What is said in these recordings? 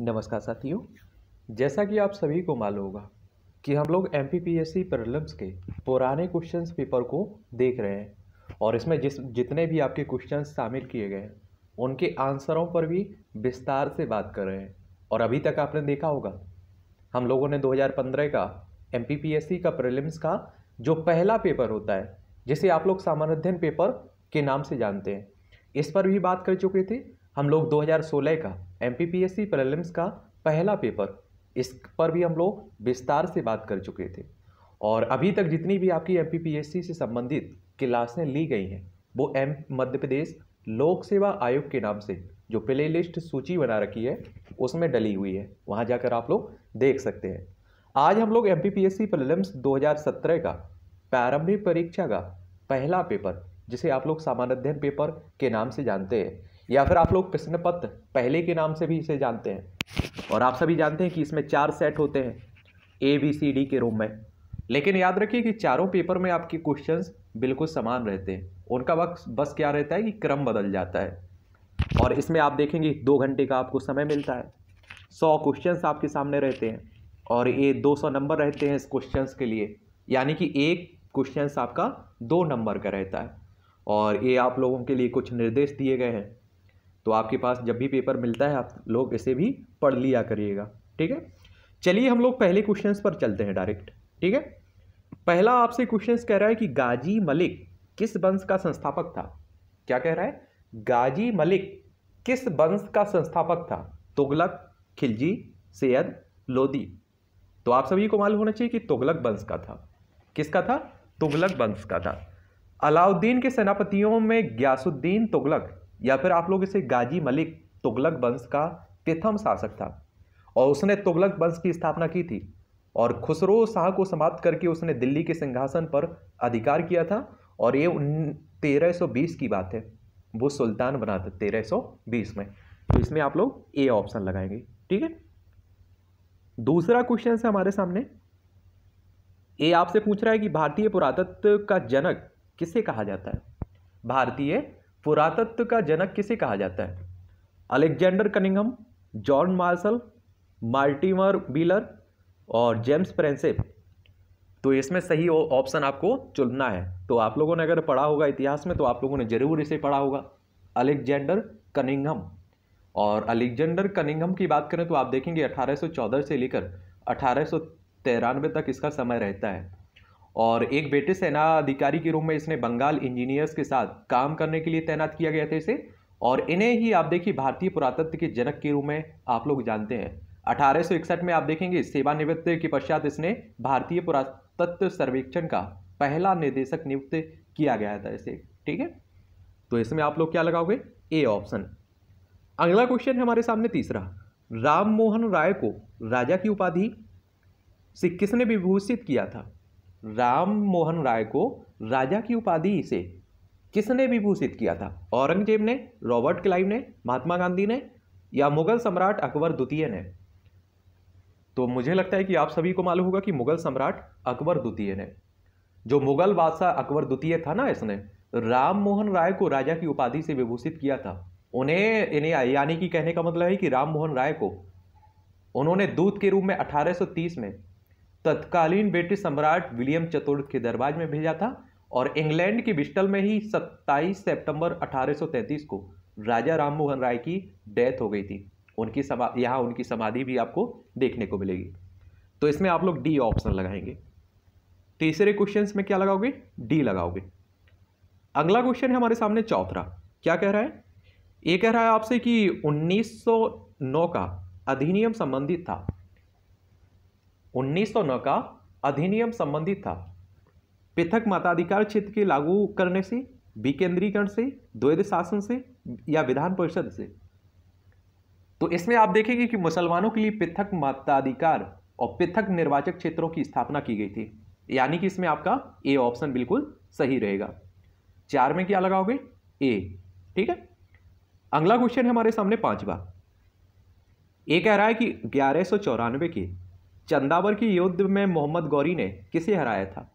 नमस्कार साथियों जैसा कि आप सभी को मालूम होगा कि हम लोग M P P S C prelims के पुराने क्वेश्चंस पेपर को देख रहे हैं और इसमें जिस जितने भी आपके क्वेश्चंस शामिल किए गए हैं उनके आंसरों पर भी विस्तार से बात कर रहे हैं और अभी तक आपने देखा होगा हम लोगों ने 2015 का M P P S C का प्रलिम्स का जो पहला पेपर होता है जिसे आप लोग सामान्य अध्ययन पेपर के नाम से जानते हैं इस पर भी बात कर चुके थे हम लोग 2016 का एम पी पी का पहला पेपर इस पर भी हम लोग विस्तार से बात कर चुके थे और अभी तक जितनी भी आपकी एम पी से संबंधित क्लासें ली गई हैं वो एम मध्य प्रदेश लोक सेवा आयोग के नाम से जो प्ले लिस्ट सूची बना रखी है उसमें डली हुई है वहाँ जाकर आप लोग देख सकते हैं आज हम लोग M P P S C prelims दो का प्रारंभिक परीक्षा का पहला पेपर जिसे आप लोग सामान्य अध्ययन पेपर के नाम से जानते हैं या फिर आप लोग प्रश्नपत्र पहले के नाम से भी इसे जानते हैं और आप सभी जानते हैं कि इसमें चार सेट होते हैं ए बी सी डी के रूम में लेकिन याद रखिए कि चारों पेपर में आपके क्वेश्चंस बिल्कुल समान रहते हैं उनका वक्त बस क्या रहता है कि क्रम बदल जाता है और इसमें आप देखेंगे दो घंटे का आपको समय मिलता है सौ क्वेश्चंस आपके सामने रहते हैं और ये दो सौ नंबर रहते हैं इस क्वेश्चंस के लिए यानी कि एक क्वेश्चंस आपका दो नंबर का रहता है और ये आप लोगों के लिए कुछ निर्देश दिए गए हैं तो आपके पास जब भी पेपर मिलता है आप लोग इसे भी पढ़ लिया करिएगा ठीक है चलिए हम लोग पहले क्वेश्चंस पर चलते हैं डायरेक्ट ठीक है पहला आपसे क्वेश्चन कह रहा है कि गाजी मलिक किस वंश का संस्थापक था क्या कह रहा है गाजी मलिक किस वंश का संस्थापक था तुगलक खिलजी सैयद लोदी तो आप सभी को मालूम होना चाहिए कि तुगलक वंश का था किसका था तुगलक वंश का था अलाउद्दीन के सेनापतियों में ग्यासुद्दीन तुगलक या फिर आप लोग इसे गाजी मलिक तुगलक वंश का प्रथम शासक था और उसने तुगलक वंश की स्थापना की थी और खुसरो शाह को समाप्त करके उसने दिल्ली के सिंहासन पर अधिकार किया था और ये तेरह की बात है वो सुल्तान बना था तेरह में तो इसमें आप लोग ए ऑप्शन लगाएंगे ठीक है दूसरा क्वेश्चन है हमारे सामने ये आपसे पूछ रहा है कि भारतीय पुरातत्व का जनक किसे कहा जाता है भारतीय पुरातत्व का जनक किसे कहा जाता है Alexander Cunningham John Marshall Mortimer Wheeler और जेम्स प्रेंसेप तो इसमें सही ऑप्शन आपको चुनना है तो आप लोगों ने अगर पढ़ा होगा इतिहास में तो आप लोगों ने ज़रूर इसे पढ़ा होगा अलेक्जेंडर कनिंगम और अलेक्जेंडर कनिंगम की बात करें तो आप देखेंगे 1814 से लेकर अठारह तक इसका समय रहता है और एक ब्रिटिश सेना अधिकारी के रूप में इसने बंगाल इंजीनियर्स के साथ काम करने के लिए तैनात किया गया था इसे और इन्हें ही आप देखिए भारतीय पुरातत्व के जनक के रूप में आप लोग जानते हैं अठारह में आप देखेंगे सेवानिवृत्त के पश्चात इसने भारतीय पुरातत्व सर्वेक्षण का पहला निदेशक नियुक्त किया गया था इसे ठीक है तो इसमें आप लोग क्या लगाओगे ए ऑप्शन अगला क्वेश्चन है हमारे सामने तीसरा राम मोहन राय को राजा की उपाधि से किसने विभूषित किया था राम मोहन राय को राजा की उपाधि से किसने विभूषित किया था औरंगजेब ने रॉबर्ट क्लाइव ने महात्मा गांधी ने या मुगल सम्राट अकबर द्वितीय ने तो मुझे लगता है कि आप सभी को मालूम होगा कि मुगल सम्राट अकबर द्वितीय ने जो मुगल बादशाह अकबर द्वितीय था ना इसने राम मोहन राय को राजा की उपाधि से विभूषित किया था उन्हें इन्हें यानी कि कहने का मतलब है कि राम मोहन राय को उन्होंने दूत के रूप में 1830 में तत्कालीन ब्रिटिश सम्राट विलियम चतुर्थ के दरबार में भेजा था और इंग्लैंड के बिस्टल में ही 27 सितंबर 1833 को राजा राम मोहन राय की डेथ हो गई थी उनकी समा यहाँ उनकी समाधि भी आपको देखने को मिलेगी तो इसमें आप लोग डी ऑप्शन लगाएंगे तीसरे क्वेश्चन में क्या लगाओगे डी लगाओगे अगला क्वेश्चन है हमारे सामने चौथरा क्या कह रहा है ये कह रहा है आपसे कि 1909 का अधिनियम संबंधित था 1909 का अधिनियम संबंधित था पृथक मताधिकार क्षेत्र के लागू करने से विकेंद्रीकरण से द्वैध शासन से या विधान परिषद से तो इसमें आप देखेंगे कि मुसलमानों के लिए पृथक मताधिकार और पृथक निर्वाचक क्षेत्रों की स्थापना की गई थी यानी कि इसमें आपका ए ऑप्शन बिल्कुल सही रहेगा चार में क्या लगाओगे ए ठीक है अगला क्वेश्चन है हमारे सामने पांचवा ए कह रहा है कि ग्यारह सौ चौरानवे के चंदावर के युद्ध में मोहम्मद गौरी ने किसे हराया था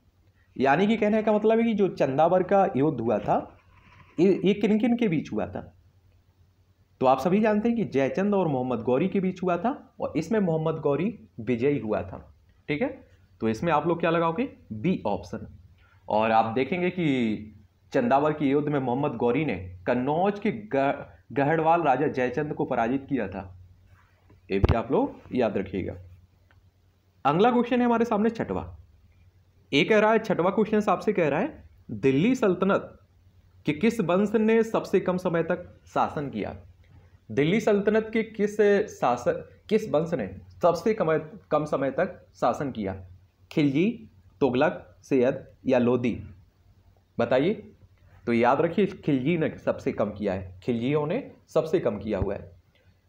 यानी कि कहने का मतलब है कि जो चंदावर का युद्ध हुआ था ये किन किन के बीच हुआ था तो आप सभी जानते हैं कि जयचंद और मोहम्मद गौरी के बीच हुआ था और इसमें मोहम्मद गौरी विजयी हुआ था ठीक है तो इसमें आप लोग क्या लगाओगे बी ऑप्शन और आप देखेंगे कि चंदावर के युद्ध में मोहम्मद गौरी ने कन्नौज के गहड़वाल राजा जयचंद को पराजित किया था ये भी आप लोग याद रखिएगा अगला क्वेश्चन है हमारे सामने छठवा ये कह रहा है छठवा क्वेश्चन आपसे कह रहा है दिल्ली सल्तनत के किस वंश ने सबसे कम समय तक शासन किया दिल्ली सल्तनत के किस शासन किस वंश ने सबसे कम कम समय तक शासन किया खिलजी तुगलक सैयद या लोदी बताइए तो याद रखिए खिलजी ने सबसे कम किया है खिलजियों ने सबसे कम किया हुआ है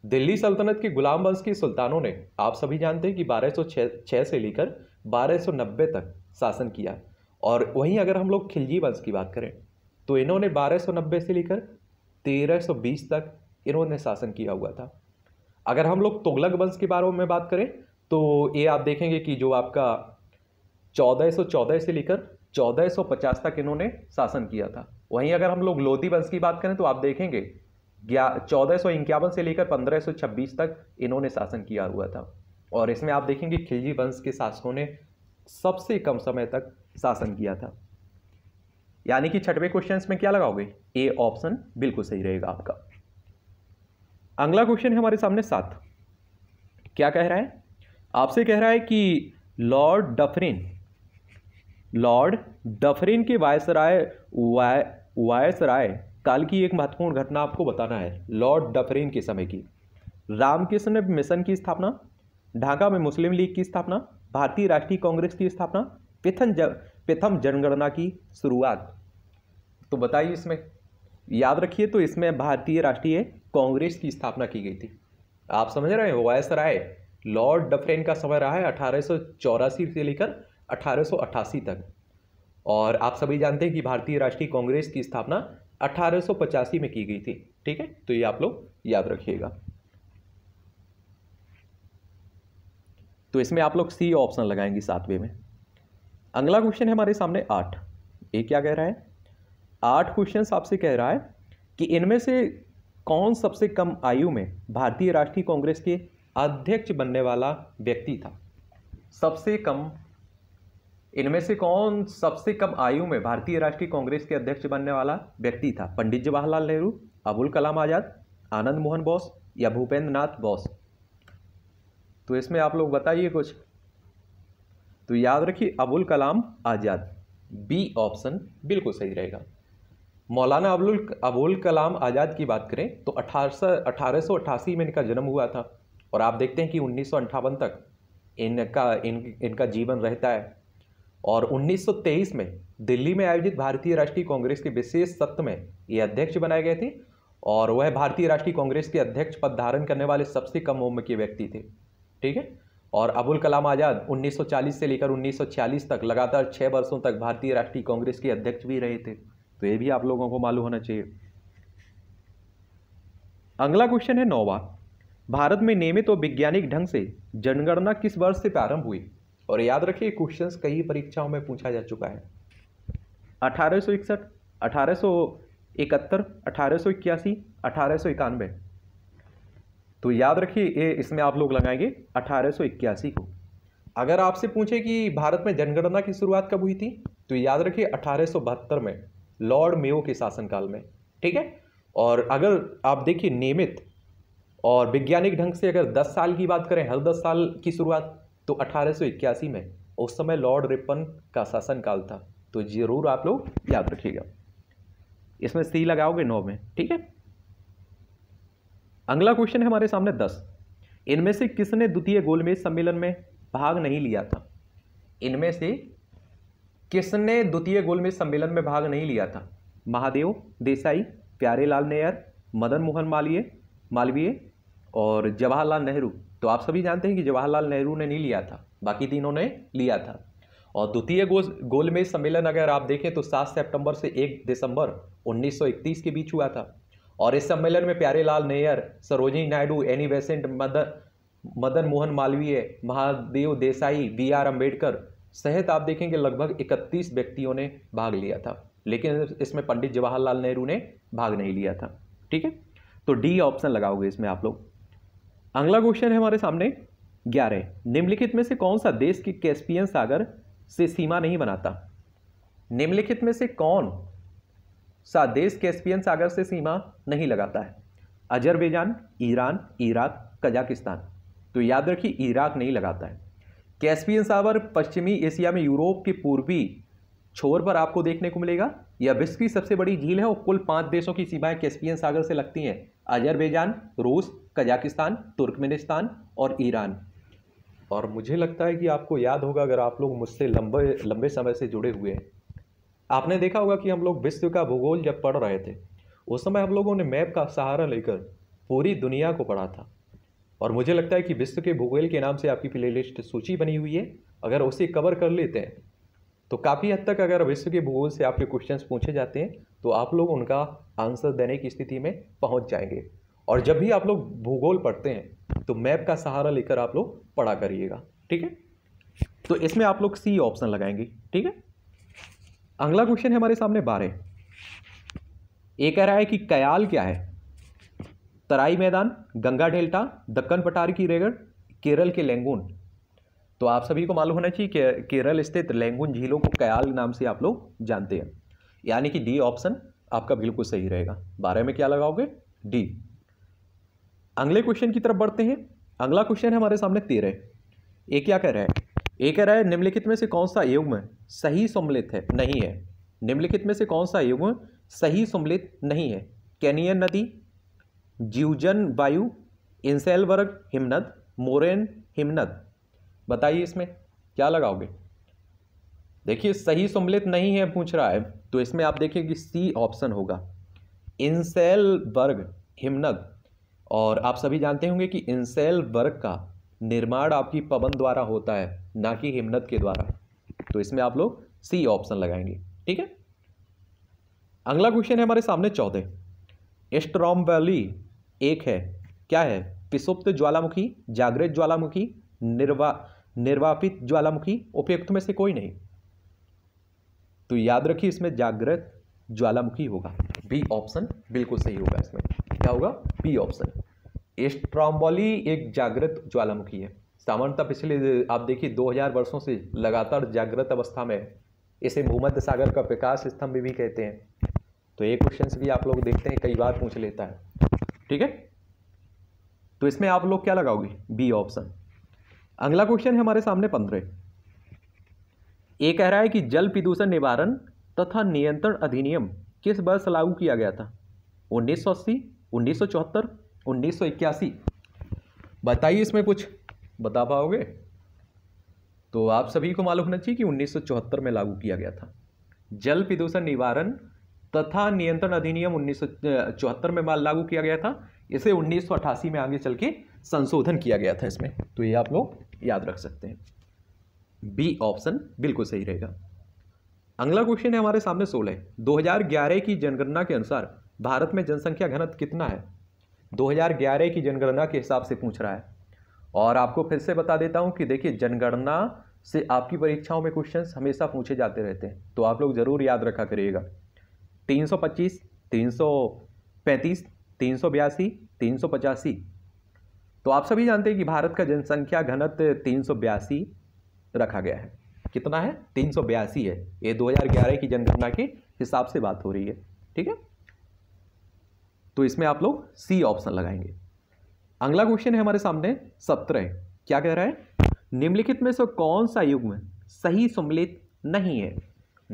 दिल्ली सल्तनत के गुलाम वंश के सुल्तानों ने आप सभी जानते हैं कि 1206 से लेकर 1290 तक शासन किया और वहीं अगर हम लोग खिलजी वंश की बात करें तो इन्होंने 1290 से लेकर 1320 तक इन्होंने शासन किया हुआ था अगर हम लोग तुगलक वंश के बारे में बात करें तो ये आप देखेंगे कि जो आपका 1414 से लेकर 1450 तक इन्होंने शासन किया था वहीं अगर हम लोग लोधी वंश की बात करें तो आप देखेंगे ग्या चौदह से लेकर 1526 तक इन्होंने शासन किया हुआ था और इसमें आप देखेंगे खिलजी वंश के शासकों ने सबसे कम समय तक शासन किया था यानी कि छठवें क्वेश्चन में क्या लगाओगे ए ऑप्शन बिल्कुल सही रहेगा आपका अगला क्वेश्चन है हमारे सामने सात क्या कह रहा है आपसे कह रहा है कि लॉर्ड डफरिन लॉर्ड डफरिन के वायसराय वाय वायसराय काल की एक महत्वपूर्ण घटना आपको बताना है लॉर्ड डफरेन के समय की रामकृष्ण मिशन की स्थापना ढाका में मुस्लिम लीग की स्थापना भारतीय राष्ट्रीय कांग्रेस की स्थापना प्रथम जन प्रथम जनगणना की शुरुआत तो बताइए इसमें याद रखिए तो इसमें भारतीय राष्ट्रीय कांग्रेस की स्थापना की गई थी आप समझ रहे हो वायस राय लॉर्ड डफरेन का समय रहा है अठारह से लेकर अठारह तक और आप सभी जानते हैं कि भारतीय राष्ट्रीय कांग्रेस की स्थापना अठारह में की गई थी ठीक है तो ये आप लोग याद रखिएगा तो इसमें आप लोग सी ऑप्शन लगाएंगे सातवें में अगला क्वेश्चन है हमारे सामने आठ ये क्या कह रहा है आठ क्वेश्चन आपसे कह रहा है कि इनमें से कौन सबसे कम आयु में भारतीय राष्ट्रीय कांग्रेस के अध्यक्ष बनने वाला व्यक्ति था सबसे कम इनमें से कौन सबसे कम आयु में भारतीय राष्ट्रीय कांग्रेस के अध्यक्ष बनने वाला व्यक्ति था पंडित जवाहरलाल नेहरू अबुल कलाम आज़ाद आनंद मोहन बोस या भूपेंद्र नाथ बोस तो इसमें आप लोग बताइए कुछ तो याद रखिए अबुल कलाम आज़ाद बी ऑप्शन बिल्कुल सही रहेगा मौलाना अबुल अबुल कलाम आज़ाद की बात करें तो अठारह सौ में इनका जन्म हुआ था और आप देखते हैं कि उन्नीस तक इनका इन इनका जीवन रहता है और 1923 में दिल्ली में आयोजित भारतीय राष्ट्रीय कांग्रेस के विशेष सत्र में ये अध्यक्ष बनाए गए थे और वह भारतीय राष्ट्रीय कांग्रेस के अध्यक्ष पद धारण करने वाले सबसे कम उम्र के व्यक्ति थे ठीक है और अबुल कलाम आज़ाद 1940 से लेकर 1946 तक लगातार छः वर्षों तक भारतीय राष्ट्रीय कांग्रेस के अध्यक्ष भी रहे थे तो ये भी आप लोगों को मालूम होना चाहिए अगला क्वेश्चन है नौवा भारत में नियमित तो और वैज्ञानिक ढंग से जनगणना किस वर्ष से प्रारंभ हुई और याद रखिए क्वेश्चंस कई परीक्षाओं में पूछा जा चुका है अठारह सौ इकसठ अठारह सौ इकहत्तर अठारह सौ इक्यासी अठारह सौ इक्यानवे तो याद रखिए ये इसमें आप लोग लगाएंगे अठारह सौ इक्यासी को अगर आपसे पूछे कि भारत में जनगणना की शुरुआत कब हुई थी तो याद रखिए अठारह सौ बहत्तर में लॉर्ड मेयो के शासनकाल में ठीक है और अगर आप देखिए नियमित और वैज्ञानिक ढंग से अगर 10 साल की बात करें हर 10 साल की शुरुआत तो अठारह में उस समय लॉर्ड रिपन का शासनकाल था तो ज़रूर आप लोग याद रखिएगा इसमें सी लगाओगे नौ में ठीक है अगला क्वेश्चन है हमारे सामने दस इनमें से किसने द्वितीय गोलमेज सम्मेलन में भाग नहीं लिया था इनमें से किसने द्वितीय गोलमेज सम्मेलन में भाग नहीं लिया था महादेव देसाई प्यारेलाल नेयर मदन मोहन मालवीय मालवीय और जवाहरलाल नेहरू तो आप सभी जानते हैं कि जवाहरलाल नेहरू ने नहीं लिया था बाकी तीनों ने लिया था और द्वितीय गोल गोलमेज सम्मेलन अगर आप देखें तो सात सितंबर से एक दिसंबर 1931 के बीच हुआ था और इस सम्मेलन में Pyarelal Nayyar Sarojini Naidu Annie Besant Madan Madan Mohan Malaviya Mahadev Desai B R Ambedkar सहित आप देखेंगे लगभग 31 व्यक्तियों ने भाग लिया था लेकिन इसमें पंडित जवाहरलाल नेहरू ने भाग नहीं लिया था ठीक है तो डी ऑप्शन लगाओगे इसमें आप लोग अगला क्वेश्चन है हमारे सामने ग्यारह निम्नलिखित में से कौन सा देश के कैस्पियन सागर से सीमा नहीं बनाता निम्नलिखित में से कौन सा देश कैस्पियन सागर से सीमा नहीं लगाता है अजरबैजान ईरान इराक कजाकिस्तान तो याद रखिए इराक नहीं लगाता है कैस्पियन सागर पश्चिमी एशिया में यूरोप के पूर्वी छोर पर आपको देखने को मिलेगा यह विश्व की सबसे बड़ी झील है और कुल पांच देशों की सीमाएं कैस्पियन सागर से लगती हैं अजरबैजान रूस कजाकिस्तान तुर्कमेनिस्तान और ईरान और मुझे लगता है कि आपको याद होगा अगर आप लोग मुझसे लंबे लंबे समय से जुड़े हुए हैं आपने देखा होगा कि हम लोग विश्व का भूगोल जब पढ़ रहे थे उस समय हम लोगों ने मैप का सहारा लेकर पूरी दुनिया को पढ़ा था और मुझे लगता है कि विश्व के भूगोल के नाम से आपकी प्लेलिस्ट सूची बनी हुई है अगर उसे कवर कर लेते हैं तो काफ़ी हद तक अगर विश्व के भूगोल से आपके क्वेश्चंस पूछे जाते हैं तो आप लोग उनका आंसर देने की स्थिति में पहुंच जाएंगे और जब भी आप लोग भूगोल पढ़ते हैं तो मैप का सहारा लेकर आप लोग पढ़ा करिएगा ठीक है तो इसमें आप लोग सी ऑप्शन लगाएंगे ठीक है अगला क्वेश्चन है हमारे सामने बारह ये कह रहा है कि कयाल क्या है तराई मैदान गंगा डेल्टा दक्कन पटार की रेगढ़ केरल के लेंगून तो आप सभी को मालूम होना चाहिए कि केरल स्थित लेंगून झीलों को कयाल नाम से आप लोग जानते हैं यानी कि डी ऑप्शन आपका बिल्कुल सही रहेगा बारह में क्या लगाओगे डी अगले क्वेश्चन की तरफ बढ़ते हैं अगला क्वेश्चन है हमारे सामने तेरह ए क्या कह रहा है ए कह रहा है निम्नलिखित में से कौन सा युग्म सही सम्मिलित है नहीं है निम्नलिखित में से कौन सा युग्म सही सम्मिलित नहीं है कैनियन नदी जीवजन वायु इंसेल वर्ग हिमनद मोरेन हिमनद बताइए इसमें क्या लगाओगे देखिए सही सम्मिलित नहीं है पूछ रहा है तो इसमें आप देखिए कि सी ऑप्शन होगा इंसेल वर्ग हिमनद और आप सभी जानते होंगे कि इंसेल वर्ग का निर्माण आपकी पवन द्वारा होता है ना कि हिमनत के द्वारा तो इसमें आप लोग सी ऑप्शन लगाएंगे ठीक है अगला क्वेश्चन है हमारे सामने चौदह एस्ट्रॉम वैली एक है क्या है पिसुप्त ज्वालामुखी जागृत ज्वालामुखी निर्वा निर्वापित ज्वालामुखी उपयुक्त में से कोई नहीं तो याद रखिए इसमें जागृत ज्वालामुखी होगा बी ऑप्शन बिल्कुल सही होगा इसमें क्या होगा बी ऑप्शन एस्ट्रॉम्बोली एक जागृत ज्वालामुखी है सामान्यतः पिछले आप देखिए 2000 वर्षों से लगातार जागृत अवस्था में इसे भूमध्य सागर का विकास स्तंभ भी कहते हैं तो ये क्वेश्चन भी आप लोग देखते हैं कई बार पूछ लेता है ठीक है तो इसमें आप लोग क्या लगाओगे बी ऑप्शन अगला क्वेश्चन है हमारे सामने पंद्रह ये कह रहा है कि जल प्रदूषण निवारण तथा नियंत्रण अधिनियम किस वर्ष लागू किया गया था उन्नीस सौ अस्सी उन्नीस सौ चौहत्तर उन्नीस सौ इक्यासी बताइए इसमें कुछ बता पाओगे तो आप सभी को मालूम होना चाहिए कि उन्नीस सौ चौहत्तर में लागू किया गया था जल प्रदूषण निवारण तथा नियंत्रण अधिनियम उन्नीस चौहत्तर में लागू किया गया था इसे 1988 में आगे चल के संशोधन किया गया था इसमें तो ये आप लोग याद रख सकते हैं बी ऑप्शन बिल्कुल सही रहेगा अगला क्वेश्चन है हमारे सामने सोलह दो की जनगणना के अनुसार भारत में जनसंख्या घनत्व कितना है 2011 की जनगणना के हिसाब से पूछ रहा है और आपको फिर से बता देता हूँ कि देखिए जनगणना से आपकी परीक्षाओं में क्वेश्चन हमेशा पूछे जाते रहते हैं तो आप लोग ज़रूर याद रखा करिएगा तीन सौ पच्चीस तीन सौ पैंतीस तीन सौ बयासी तीन सौ पचासी तो आप सभी जानते हैं कि भारत का जनसंख्या घनत्व तीन सौ बयासी रखा गया है कितना है तीन सौ बयासी है ये 2011 की जनगणना के हिसाब से बात हो रही है ठीक है तो इसमें आप लोग सी ऑप्शन लगाएंगे अगला क्वेश्चन है हमारे सामने सत्रह क्या कह रहा है निम्नलिखित में से कौन सा युग्म सही सम्मिलित नहीं है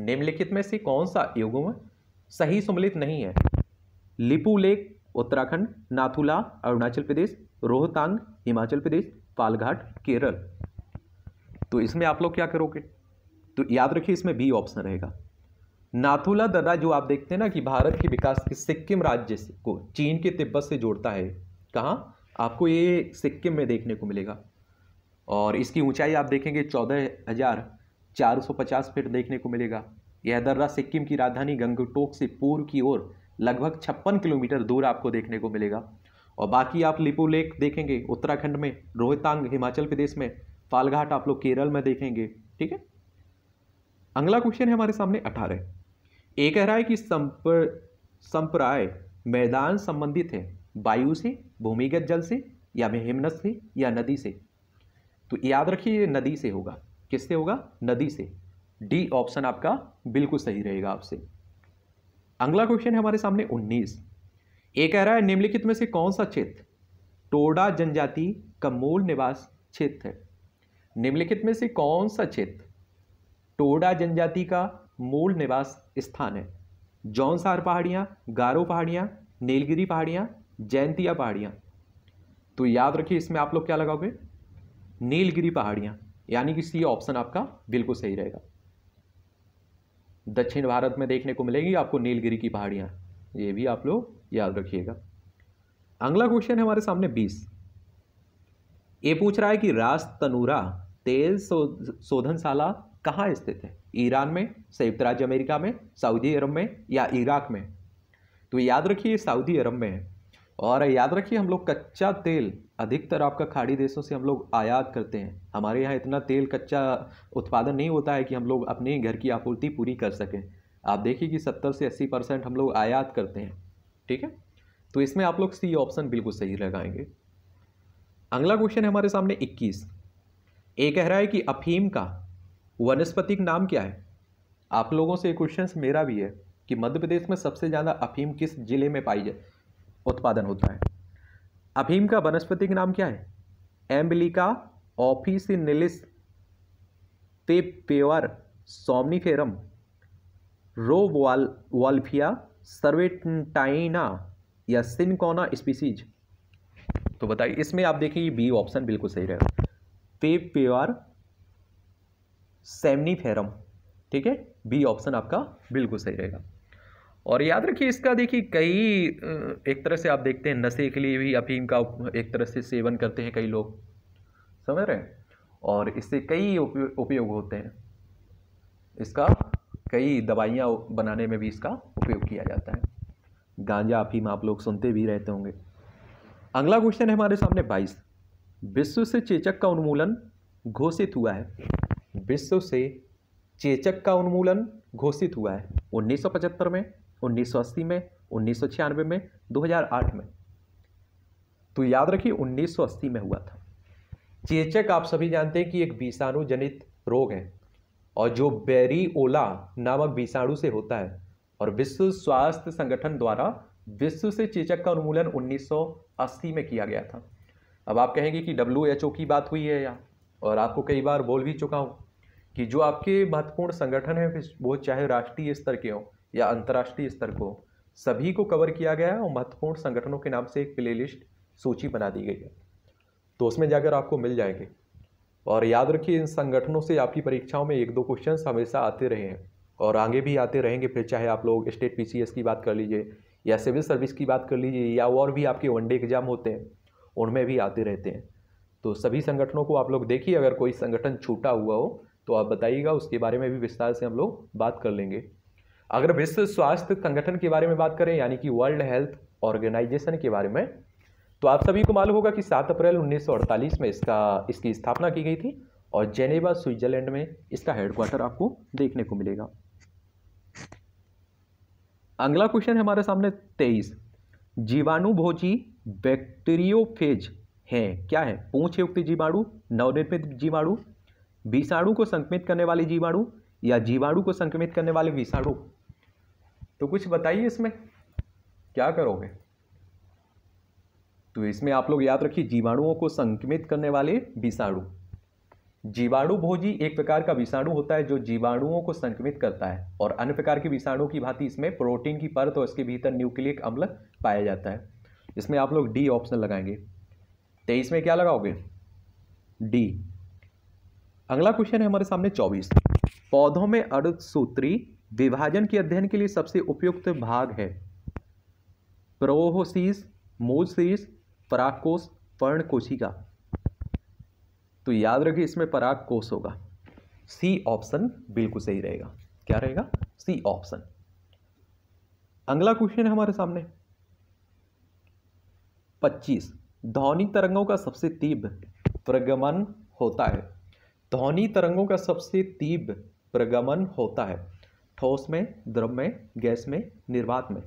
निम्नलिखित में से कौन सा युग्म सही सम्मिलित नहीं है लिपू उत्तराखंड नाथुला अरुणाचल प्रदेश रोहतांग हिमाचल प्रदेश पालघाट केरल तो इसमें आप लोग क्या करोगे तो याद रखिए इसमें बी ऑप्शन रहेगा नाथुला दर्रा जो आप देखते हैं ना कि भारत के विकास के सिक्किम राज्य को चीन के तिब्बत से जोड़ता है कहाँ आपको ये सिक्किम में देखने को मिलेगा और इसकी ऊंचाई आप देखेंगे चौदह हज़ार चार सौ पचास फीट देखने को मिलेगा यह दर्रा सिक्किम की राजधानी गंगटोक से पूर्व की ओर लगभग छप्पन किलोमीटर दूर आपको देखने को मिलेगा और बाकी आप लिपू लेक देखेंगे उत्तराखंड में रोहतांग हिमाचल प्रदेश में फालघाट आप लोग केरल में देखेंगे ठीक है अगला क्वेश्चन है हमारे सामने अठारह ए कह रहा है कि संप्र संप्राय मैदान संबंधित है वायु से भूमिगत जल से या हिमनस से या नदी से तो याद रखिए नदी से होगा किससे होगा नदी से डी ऑप्शन आपका बिल्कुल सही रहेगा आपसे अगला क्वेश्चन है हमारे सामने 19 ए कह रहा है निम्नलिखित में से कौन सा क्षेत्र टोडा जनजाति का मूल निवास क्षेत्र है निम्नलिखित में से कौन सा क्षेत्र टोडा जनजाति का मूल निवास स्थान है जौनसार पहाड़ियाँ गारो पहाड़ियाँ नीलगिरी पहाड़ियाँ जयंतिया पहाड़ियाँ तो याद रखिए इसमें आप लोग क्या लगाओगे नीलगिरी पहाड़ियाँ यानी कि सी ऑप्शन आपका बिल्कुल सही रहेगा दक्षिण भारत में देखने को मिलेगी आपको नीलगिरी की पहाड़ियाँ ये भी आप लोग याद रखिएगा अगला क्वेश्चन है हमारे सामने बीस ये पूछ रहा है कि रास तनूरा तेल सो, शोधनशाला कहाँ स्थित है ईरान में संयुक्त राज्य अमेरिका में सऊदी अरब में या इराक में तो याद रखिए सऊदी अरब में है और याद रखिए हम लोग कच्चा तेल अधिकतर आपका खाड़ी देशों से हम लोग आयात करते हैं हमारे यहाँ इतना तेल कच्चा उत्पादन नहीं होता है कि हम लोग अपने घर की आपूर्ति पूरी कर सकें आप देखिए कि सत्तर से अस्सी परसेंट हम लोग आयात करते हैं ठीक है तो इसमें आप लोग सी ऑप्शन बिल्कुल सही लगाएंगे अगला क्वेश्चन है हमारे सामने इक्कीस ये कह रहा है कि अफीम का वनस्पतिक नाम क्या है आप लोगों से क्वेश्चन मेरा भी है कि मध्य प्रदेश में सबसे ज़्यादा अफीम किस जिले में पाई जाए उत्पादन होता है अफीम का वनस्पतिक नाम क्या है एम्बलिका ऑफिसिनिलिस तेपेवर सोमनीफेरम रो वाल वाल्फिया सर्वेटाइना या सिनकोना स्पीसीज तो बताइए इसमें आप देखिए बी ऑप्शन बिल्कुल सही रहेगा तेपेवर सेमनीफेरम ठीक है बी ऑप्शन आपका बिल्कुल सही रहेगा और याद रखिए इसका देखिए कई एक तरह से आप देखते हैं नशे के लिए भी अफीम का एक तरह से सेवन करते हैं कई लोग समझ रहे हैं और इससे कई उपयोग होते हैं इसका कई दवाइयाँ बनाने में भी इसका उपयोग किया जाता है गांजा अफीम आप लोग सुनते भी रहते होंगे अगला क्वेश्चन है हमारे सामने बाईस विश्व से चेचक का उन्मूलन घोषित हुआ है विश्व से चेचक का उन्मूलन घोषित हुआ है 1975 में 1980 में उन्नीस में 2008 में तो याद रखिए 1980 में हुआ था चेचक आप सभी जानते हैं कि एक विषाणु जनित रोग है और जो बेरीओला नामक विषाणु से होता है और विश्व स्वास्थ्य संगठन द्वारा विश्व से चेचक का उन्मूलन 1980 में किया गया था अब आप कहेंगे कि डब्ल्यू की बात हुई है या और आपको कई बार बोल भी चुका हूँ कि जो आपके महत्वपूर्ण संगठन हैं वो चाहे राष्ट्रीय स्तर के हों या अंतर्राष्ट्रीय स्तर को सभी को कवर किया गया है और महत्वपूर्ण संगठनों के नाम से एक प्ले सूची बना दी गई है तो उसमें जाकर आपको मिल जाएंगे और याद रखिए इन संगठनों से आपकी परीक्षाओं में एक दो क्वेश्चन हमेशा आते रहे हैं और आगे भी आते रहेंगे फिर चाहे आप लोग स्टेट पीसीएस की बात कर लीजिए या सिविल सर्विस की बात कर लीजिए या और भी आपके वनडे एग्जाम होते हैं उनमें भी आते रहते हैं तो सभी संगठनों को आप लोग देखिए अगर कोई संगठन छूटा हुआ हो तो आप बताइएगा उसके बारे में भी विस्तार से हम लोग बात कर लेंगे अगर विश्व स्वास्थ्य संगठन के बारे में बात करें यानी कि वर्ल्ड हेल्थ ऑर्गेनाइजेशन के बारे में तो आप सभी को मालूम होगा कि 7 अप्रैल 1948 में इसका इसकी स्थापना की गई थी और जेनेवा स्विट्जरलैंड में इसका हेडक्वार्टर आपको देखने को मिलेगा अगला क्वेश्चन है हमारे सामने तेईस जीवाणुभोजी बैक्टीरियोफेज हैं क्या है पूछ युक्त जीवाणु नवनिर्मित जीवाणु विषाणु को संक्रमित करने वाले जीवाणु या जीवाणु को संक्रमित करने वाले विषाणु तो कुछ बताइए इसमें क्या करोगे तो इसमें आप लोग याद रखिए जीवाणुओं को संक्रमित करने वाले विषाणु जीवाणु भोजी एक प्रकार का विषाणु होता है जो जीवाणुओं को संक्रमित करता है और अन्य प्रकार के विषाणु की भांति इसमें प्रोटीन की परत और इसके भीतर न्यूक्लियक अम्ल पाया जाता है इसमें आप लोग डी ऑप्शन लगाएंगे तेईस में क्या लगाओगे डी अगला क्वेश्चन है हमारे सामने चौबीस पौधों में अर्धसूत्री विभाजन के अध्ययन के लिए सबसे उपयुक्त भाग है प्रोहोसीस पर्ण कोशी का तो याद रखिए इसमें पराग कोश होगा सी ऑप्शन बिल्कुल सही रहेगा क्या रहेगा सी ऑप्शन अगला क्वेश्चन है हमारे सामने पच्चीस ध्वनि तरंगों का सबसे तीव्र प्रगमन होता है ध्वनि तरंगों का सबसे तीव्र प्रगमन होता है ठोस में द्रव में गैस में निर्वात में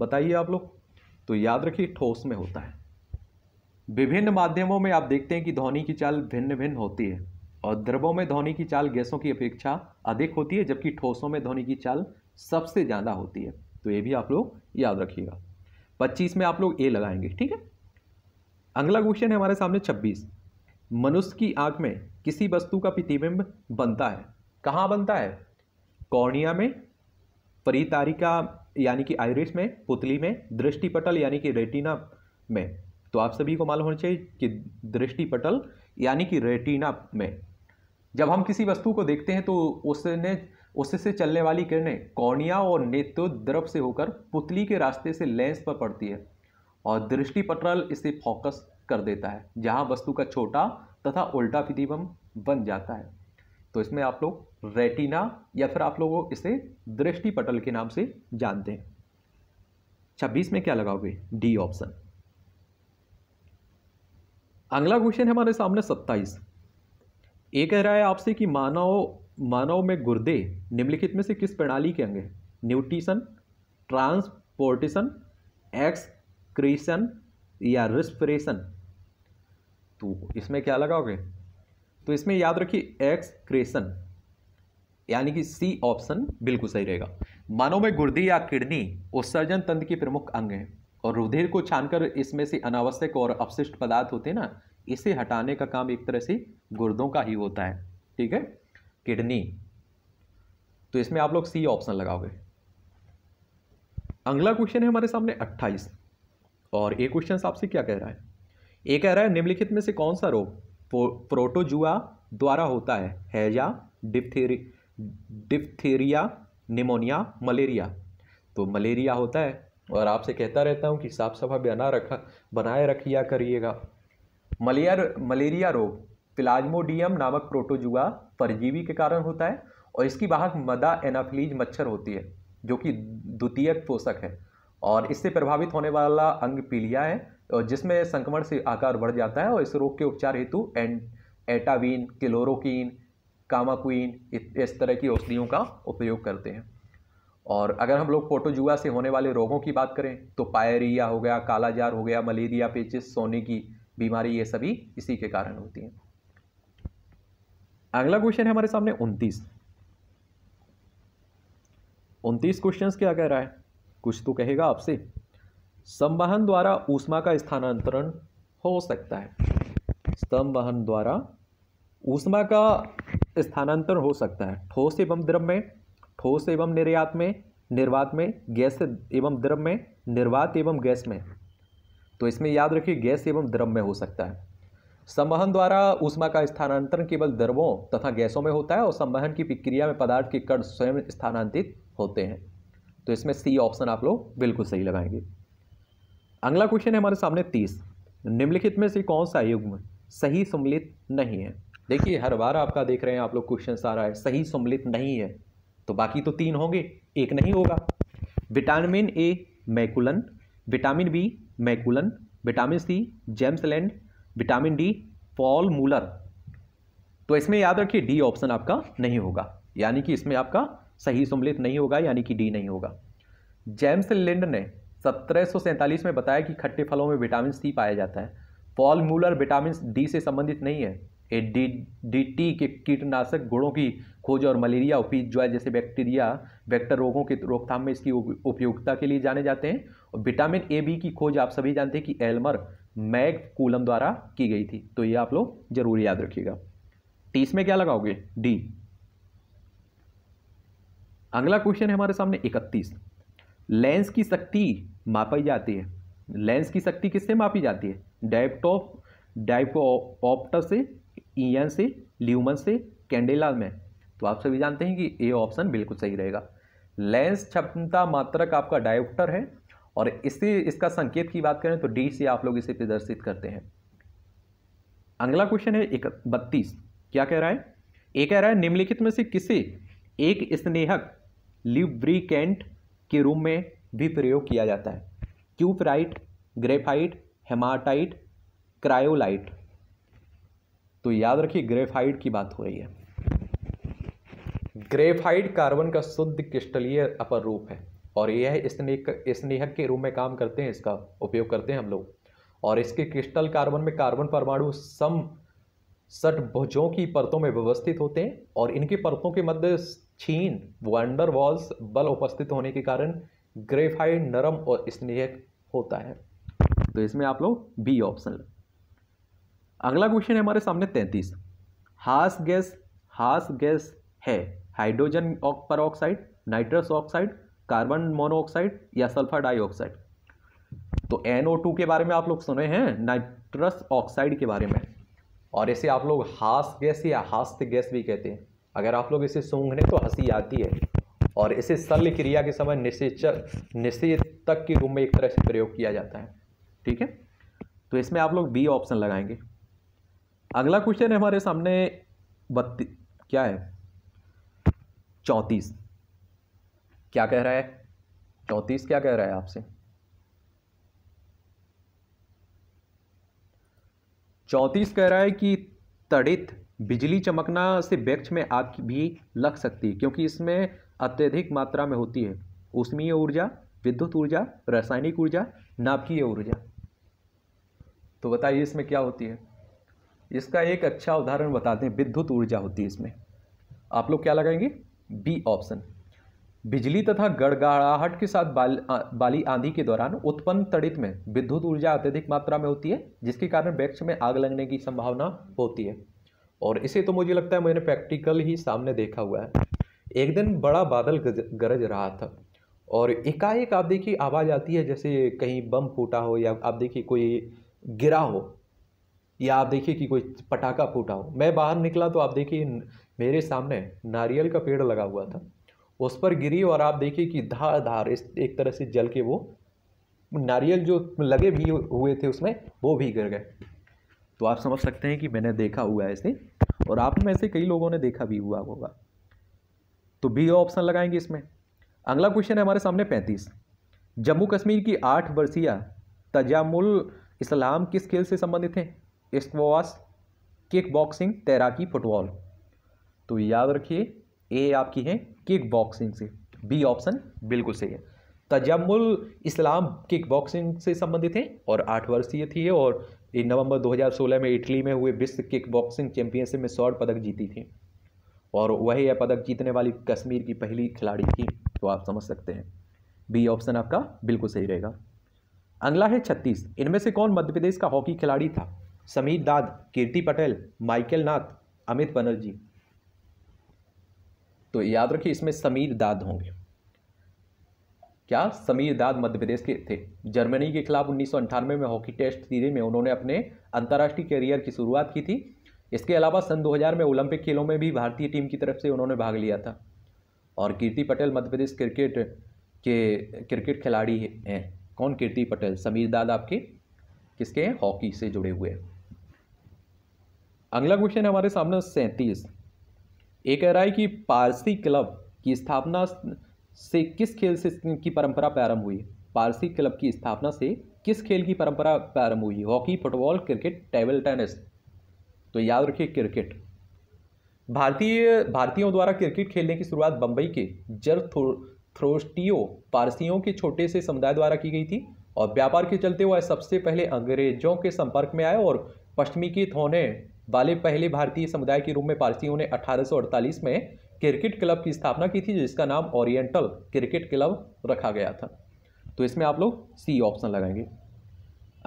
बताइए आप लोग तो याद रखिए ठोस में होता है विभिन्न माध्यमों में आप देखते हैं कि ध्वनि की चाल भिन्न भिन्न होती है और द्रवों में ध्वनि की चाल गैसों की अपेक्षा अधिक होती है जबकि ठोसों में ध्वनि की चाल सबसे ज़्यादा होती है तो ये भी आप लोग याद रखिएगा पच्चीस में आप लोग ए लगाएंगे ठीक है अगला क्वेश्चन है हमारे सामने छब्बीस मनुष्य की आंख में किसी वस्तु का प्रतिबिंब बनता है कहाँ बनता है कॉर्निया में परितारिका यानी कि आयरिस में पुतली में दृष्टिपटल यानी कि रेटिना में तो आप सभी को मालूम होना चाहिए कि दृष्टिपटल यानी कि रेटिना में जब हम किसी वस्तु को देखते हैं तो उसने उससे चलने वाली किरणें कॉर्निया और नेत्रोद्रव से होकर पुतली के रास्ते से लेंस पर पड़ती है और दृष्टि पटल इसे फोकस कर देता है जहाँ वस्तु का छोटा तथा उल्टा प्रतिबंब बन जाता है तो इसमें आप लोग रेटिना या फिर आप लोग इसे दृष्टि पटल के नाम से जानते हैं छब्बीस अच्छा, में क्या लगाओगे डी ऑप्शन अगला क्वेश्चन है हमारे सामने सत्ताईस ये कह रहा है आपसे कि मानव मानव में गुर्दे निम्नलिखित में से किस प्रणाली के अंग हैं न्यूट्रीशन ट्रांसपोर्टेशन एक्स क्रीसन या रिस्परेशन तो इसमें क्या लगाओगे तो इसमें याद रखिए एक्सक्रेशन यानी कि सी ऑप्शन बिल्कुल सही रहेगा मानव में गुर्दी या किडनी उत्सर्जन तंत्र की प्रमुख अंग है और रुधिर को छानकर इसमें से अनावश्यक और अपशिष्ट पदार्थ होते हैं ना इसे हटाने का काम एक तरह से गुर्दों का ही होता है ठीक है किडनी तो इसमें आप लोग सी ऑप्शन लगाओगे अगला क्वेश्चन है हमारे सामने अट्ठाईस और ये क्वेश्चन आपसे क्या कह रहा है ये कह रहा है निम्नलिखित में से कौन सा रोग प्रोटोजुआ द्वारा होता है हैजा डिप्थेरी डिप्थेरिया निमोनिया मलेरिया तो मलेरिया होता है और आपसे कहता रहता हूँ कि साफ सफा बना रखा बनाए रखिया करिएगा मलेर मलेरिया रोग प्लाज्मोडियम नामक प्रोटोजुआ परजीवी के कारण होता है और इसकी बाहक मदा एनाफिलीज मच्छर होती है जो कि द्वितीयक पोषक है और इससे प्रभावित होने वाला अंग पीलिया है और जिसमें संक्रमण से आकार बढ़ जाता है और इस रोग के उपचार हेतु एंड एटावीन क्लोरोकिन कामाक्वीन इस तरह की औषधियों का उपयोग करते हैं और अगर हम लोग पोटोजुआ से होने वाले रोगों की बात करें तो पायरिया हो गया कालाजार हो गया मलेरिया पेचिस सोने की बीमारी ये सभी इसी के कारण होती हैं अगला क्वेश्चन है हमारे सामने उनतीस उनतीस क्वेश्चंस क्या कह रहा है कुछ तो कहेगा आपसे संवहन द्वारा ऊष्मा का स्थानांतरण हो सकता है स्तंभन द्वारा ऊष्मा का स्थानांतरण हो सकता है ठोस एवं द्रव में ठोस एवं निर्यात में निर्वात में गैस एवं द्रव में निर्वात एवं गैस में तो इसमें याद रखिए गैस एवं द्रव में हो सकता है संवहन द्वारा ऊष्मा का स्थानांतरण केवल द्रवों तथा गैसों में होता है और संवहन की प्रक्रिया में पदार्थ के कण स्वयं स्थानांतरित होते हैं तो इसमें सी ऑप्शन आप लोग बिल्कुल सही लगाएंगे अगला क्वेश्चन है हमारे सामने तीस निम्नलिखित में से कौन सा युग्म सही सम्मिलित नहीं है देखिए हर बार आपका देख रहे हैं आप लोग क्वेश्चन आ रहा है सही सम्मिलित नहीं है तो बाकी तो तीन होंगे एक नहीं होगा vitamin A McCollum vitamin B McCollum vitamin C James Lind vitamin D Paul Muller तो इसमें याद रखिए डी ऑप्शन आपका नहीं होगा यानी कि इसमें आपका सही सम्मिलित नहीं होगा यानी कि डी नहीं होगा जेम्स लिंड ने सत्रह में बताया कि खट्टे फलों में विटामिन सी पाया जाता है पॉल मूलर विटामिन डी से संबंधित नहीं है ए डी डी टी के कीटनाशक गुणों की खोज और मलेरिया उफीज ज्वा जैसे बैक्टीरिया वेक्टर रोगों की रोकथाम में इसकी उपयोगिता के लिए जाने जाते हैं और विटामिन ए बी की खोज आप सभी जानते हैं कि एल्मर मैग कूलम द्वारा की गई थी तो ये आप लोग जरूर याद रखिएगा तीस में क्या लगाओगे डी अगला क्वेश्चन है हमारे सामने इकतीस लेंस की शक्ति मापी जाती है लेंस की शक्ति किससे मापी जाती है डाइपटॉप ऑप्टर से ईयन से ल्यूमन से कैंडेला में तो आप सभी जानते हैं कि ए ऑप्शन बिल्कुल सही रहेगा लेंस क्षमता मात्रक आपका डायोप्टर है और इससे इसका संकेत की बात करें तो डी से आप लोग इसे प्रदर्शित करते हैं अगला क्वेश्चन है एक बत्तीस क्या कह रहा है ये कह रहा है निम्नलिखित में से किसे एक स्नेहक लिब्रिकेंट के रूप में भी प्रयोग किया जाता है क्यूपराइट ग्रेफाइट हेमाटाइट क्रायोलाइट तो याद रखिए ग्रेफाइट की बात हो रही है ग्रेफाइट कार्बन का शुद्ध क्रिस्टलीय अपर रूप है और यह स्नेक स्नेहक के रूप में काम करते हैं इसका उपयोग करते हैं हम लोग और इसके क्रिस्टल कार्बन में कार्बन परमाणु सम भुजों की परतों में व्यवस्थित होते हैं और इनकी परतों के मध्य छीन वंडर वॉल्स बल उपस्थित होने के कारण ग्रेफाइट नरम और स्नेहक होता है तो इसमें आप लोग बी ऑप्शन अगला क्वेश्चन है हमारे सामने तैंतीस हास गैस हास गैस है hydrogen peroxide nitrous oxide carbon monoxide या सल्फर डाइऑक्साइड तो NO2 के बारे में आप लोग सुने हैं नाइट्रस ऑक्साइड के बारे में और इसे आप लोग हास गैस या हास्त गैस भी कहते हैं अगर आप लोग इसे सूंघने तो हंसी आती है और इसे शल्य क्रिया के समय निश्चित निश्चित तक के रूप में एक तरह से प्रयोग किया जाता है ठीक है तो इसमें आप लोग बी ऑप्शन लगाएंगे अगला क्वेश्चन है हमारे सामने बत्ती क्या है चौंतीस क्या कह रहा है चौंतीस क्या कह रहा है आपसे चौंतीस कह रहा है कि तड़ित बिजली चमकना से वृक्ष में आग भी लग सकती है क्योंकि इसमें अत्यधिक मात्रा में होती है उष्मीय ऊर्जा विद्युत ऊर्जा रासायनिक ऊर्जा नाभिकीय ऊर्जा तो बताइए इसमें क्या होती है इसका एक अच्छा उदाहरण बताते हैं विद्युत ऊर्जा होती है इसमें आप लोग क्या लगाएंगे बी ऑप्शन बिजली तथा गड़गड़ाहट के साथ बाल, आ, बाली आंधी के दौरान उत्पन्न तड़ित में विद्युत ऊर्जा अत्यधिक मात्रा में होती है जिसके कारण वृक्ष में आग लगने की संभावना होती है और इसे तो मुझे लगता है मैंने प्रैक्टिकल ही सामने देखा हुआ है एक दिन बड़ा बादल गरज रहा था और एकाएक आप देखिए आवाज़ आती है जैसे कहीं बम फूटा हो या आप देखिए कोई गिरा हो या आप देखिए कि कोई पटाखा फूटा हो मैं बाहर निकला तो आप देखिए मेरे सामने नारियल का पेड़ लगा हुआ था उस पर गिरी और आप देखिए कि धार धार इस एक तरह से जल के वो नारियल जो लगे भी हुए थे उसमें वो भी गिर गए तो आप समझ सकते हैं कि मैंने देखा हुआ है इसे और आप में से कई लोगों ने देखा भी हुआ होगा तो बी ऑप्शन लगाएंगे इसमें अगला क्वेश्चन है हमारे सामने पैंतीस जम्मू कश्मीर की आठ वर्षीय तजामुल इस्लाम किस खेल से संबंधित हैं स्क्वास किक बॉक्सिंग तैराकी फुटबॉल तो याद रखिए ए आपकी है किक बॉक्सिंग से बी ऑप्शन बिल्कुल सही है तजमुल इस्लाम किक बॉक्सिंग से संबंधित हैं और आठ वर्षीय थी और नवंबर 2016 में इटली में हुए विश्व किक बॉक्सिंग चैंपियनशिप में स्वर्ण पदक जीती थी और वही यह पदक जीतने वाली कश्मीर की पहली खिलाड़ी थी तो आप समझ सकते हैं बी ऑप्शन आपका बिल्कुल सही रहेगा अगला है छत्तीस इनमें से कौन मध्य प्रदेश का हॉकी खिलाड़ी था समीर दाद कीर्ति पटेल माइकल नाथ अमित बनर्जी तो याद रखिए इसमें समीर दाद होंगे क्या समीर दाद मध्य प्रदेश के थे जर्मनी के खिलाफ उन्नीस में हॉकी टेस्ट सीरीज में उन्होंने अपने अंतर्राष्ट्रीय करियर की शुरुआत की थी इसके अलावा सन 2000 में ओलंपिक खेलों में भी भारतीय टीम की तरफ से उन्होंने भाग लिया था और कीर्ति पटेल मध्य प्रदेश क्रिकेट के क्रिकेट खिलाड़ी हैं कौन कीर्ति पटेल समीर दाद आपके किसके हैं हॉकी से जुड़े हुए अगला क्वेश्चन हमारे सामने सैंतीस एक कह रहा है कि पारसी क्लब की स्थापना से किस खेल से की परंपरा प्रारंभ हुई पारसी क्लब की स्थापना से किस खेल की परंपरा प्रारंभ हुई hockey football cricket table tennis तो याद रखिए क्रिकेट भारतीय भारतीयों द्वारा क्रिकेट खेलने की शुरुआत बंबई के जर थ्रोस्टियो पारसियों के छोटे से समुदाय द्वारा की गई थी और व्यापार के चलते वह सबसे पहले अंग्रेजों के संपर्क में आए और पश्चिमी के थोने वाले पहले भारतीय समुदाय के रूप में पारसियों ने 1848 में क्रिकेट क्लब की स्थापना की थी जिसका नाम ओरिएंटल क्रिकेट क्लब रखा गया था तो इसमें आप लोग सी ऑप्शन लगाएंगे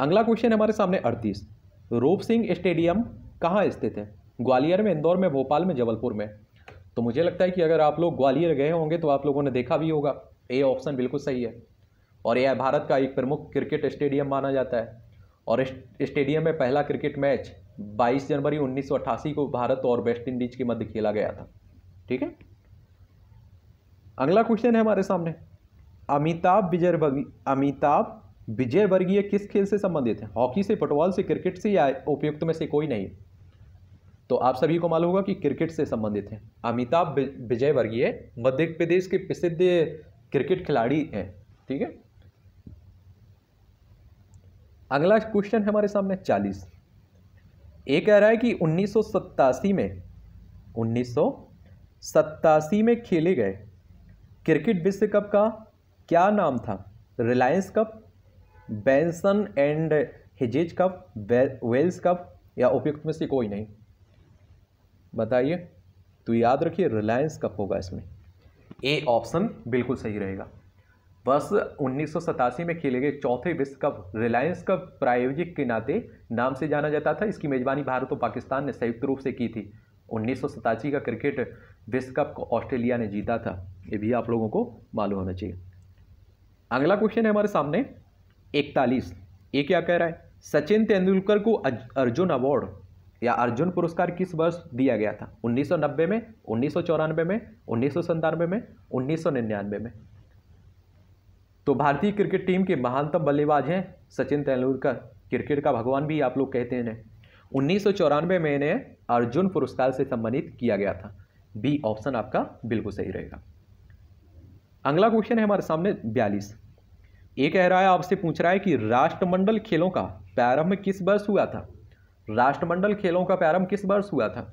अगला क्वेश्चन हमारे सामने अड़तीस रूप सिंह स्टेडियम कहाँ स्थित है ग्वालियर में इंदौर में भोपाल में जबलपुर में तो मुझे लगता है कि अगर आप लोग ग्वालियर गए होंगे तो आप लोगों ने देखा भी होगा ए ऑप्शन बिल्कुल सही है और यह भारत का एक प्रमुख क्रिकेट स्टेडियम माना जाता है और स्टेडियम में पहला क्रिकेट मैच 22 जनवरी 1988 को भारत और वेस्ट इंडीज के मध्य खेला गया था ठीक है अगला क्वेश्चन है हमारे सामने अमिताभ विजय अमिताभ विजय वर्गीय किस खेल से संबंधित है हॉकी से फुटबॉल से क्रिकेट से या उपयुक्त में से कोई नहीं तो आप सभी को मालूम होगा कि क्रिकेट से संबंधित है अमिताभ विजय वर्गीय मध्य प्रदेश के प्रसिद्ध क्रिकेट खिलाड़ी हैं ठीक है अगला क्वेश्चन है हमारे सामने चालीस ये कह रहा है कि उन्नीस में उन्नीस सत्तासी में खेले गए क्रिकेट विश्व कप का क्या नाम था Reliance cup Benson and Hedges cup Wills cup या उपयुक्त में से कोई नहीं बताइए तो याद रखिए रिलायंस कप होगा इसमें ए ऑप्शन बिल्कुल सही रहेगा बस उन्नीस में खेले गए चौथे विश्व कप रिलायंस कप प्रायोजिक के नाते नाम से जाना जाता था इसकी मेज़बानी भारत और पाकिस्तान ने संयुक्त रूप से की थी उन्नीस का क्रिकेट विश्व कप को ऑस्ट्रेलिया ने जीता था ये भी आप लोगों को मालूम होना चाहिए अगला क्वेश्चन है हमारे सामने इकतालीस ये क्या कह रहा है सचिन तेंदुलकर को अर्जुन अवार्ड या अर्जुन पुरस्कार किस वर्ष दिया गया था 1990 में उन्नीस में उन्नीस में उन्नीस में तो भारतीय क्रिकेट टीम के महानतम बल्लेबाज हैं सचिन तेंदुलकर क्रिकेट का भगवान भी आप लोग कहते हैं उन्नीस सौ में इन्हें अर्जुन पुरस्कार से सम्मानित किया गया था बी ऑप्शन आपका बिल्कुल सही रहेगा अगला क्वेश्चन है हमारे सामने बयालीस ये कह रहा है आपसे पूछ रहा है कि राष्ट्रमंडल खेलों का प्रारंभ किस वर्ष हुआ था राष्ट्रमंडल खेलों का प्रारंभ किस वर्ष हुआ था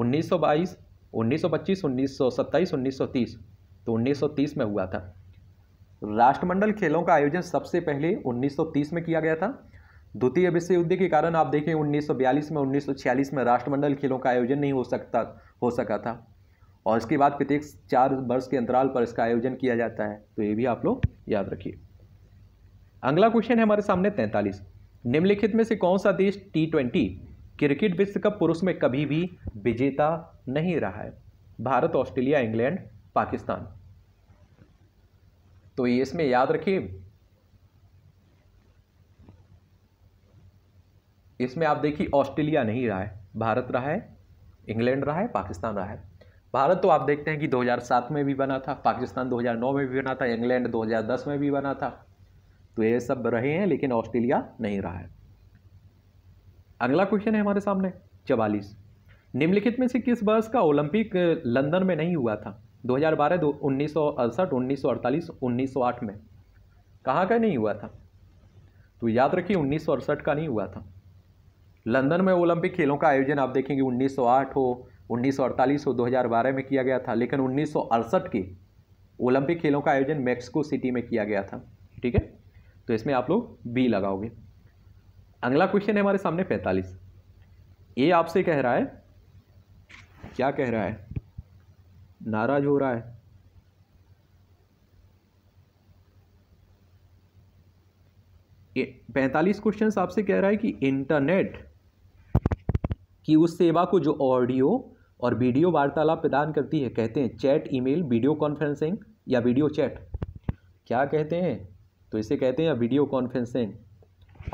1922, 1925, 1927, 1930 तो 1930 में हुआ था राष्ट्रमंडल खेलों का आयोजन सबसे पहले 1930 में किया गया था द्वितीय विश्व युद्ध के कारण आप देखें 1942 में 1946 में राष्ट्रमंडल खेलों का आयोजन नहीं हो सकता हो सका था और इसके बाद प्रत्येक चार वर्ष के अंतराल पर इसका आयोजन किया जाता है तो ये भी आप लोग याद रखिए अगला क्वेश्चन है हमारे सामने तैंतालीस निम्नलिखित में से कौन सा देश टी ट्वेंटी क्रिकेट विश्व कप पुरुष में कभी भी विजेता नहीं रहा है भारत ऑस्ट्रेलिया इंग्लैंड पाकिस्तान तो ये इसमें याद रखिए इसमें आप देखिए ऑस्ट्रेलिया नहीं रहा है भारत रहा है इंग्लैंड रहा है पाकिस्तान रहा है भारत तो आप देखते हैं कि 2007 में भी बना था पाकिस्तान 2009 में भी बना था इंग्लैंड 2010 में भी बना था तो ये सब रहे हैं लेकिन ऑस्ट्रेलिया नहीं रहा है अगला क्वेश्चन है हमारे सामने चवालीस निम्नलिखित में से किस वर्ष का ओलंपिक लंदन में नहीं हुआ था 2012, दो, हज़ार बारह उन्नीस में कहाँ का नहीं हुआ था तो याद रखिए उन्नीस का नहीं हुआ था लंदन में ओलंपिक खेलों का आयोजन आप देखेंगे 1908 हो 1948 और 2012 में किया गया था लेकिन उन्नीस के ओलंपिक खेलों का आयोजन मैक्सिको सिटी में किया गया था ठीक है तो इसमें आप लोग बी लगाओगे अगला क्वेश्चन है हमारे सामने 45 ये आपसे कह रहा है क्या कह रहा है नाराज हो रहा है पैंतालीस क्वेश्चन आपसे कह रहा है कि इंटरनेट की उस सेवा को जो ऑडियो और वीडियो वार्तालाप प्रदान करती है कहते हैं चैट ईमेल वीडियो कॉन्फ्रेंसिंग या वीडियो चैट क्या कहते हैं तो इसे कहते हैं या वीडियो कॉन्फ्रेंसिंग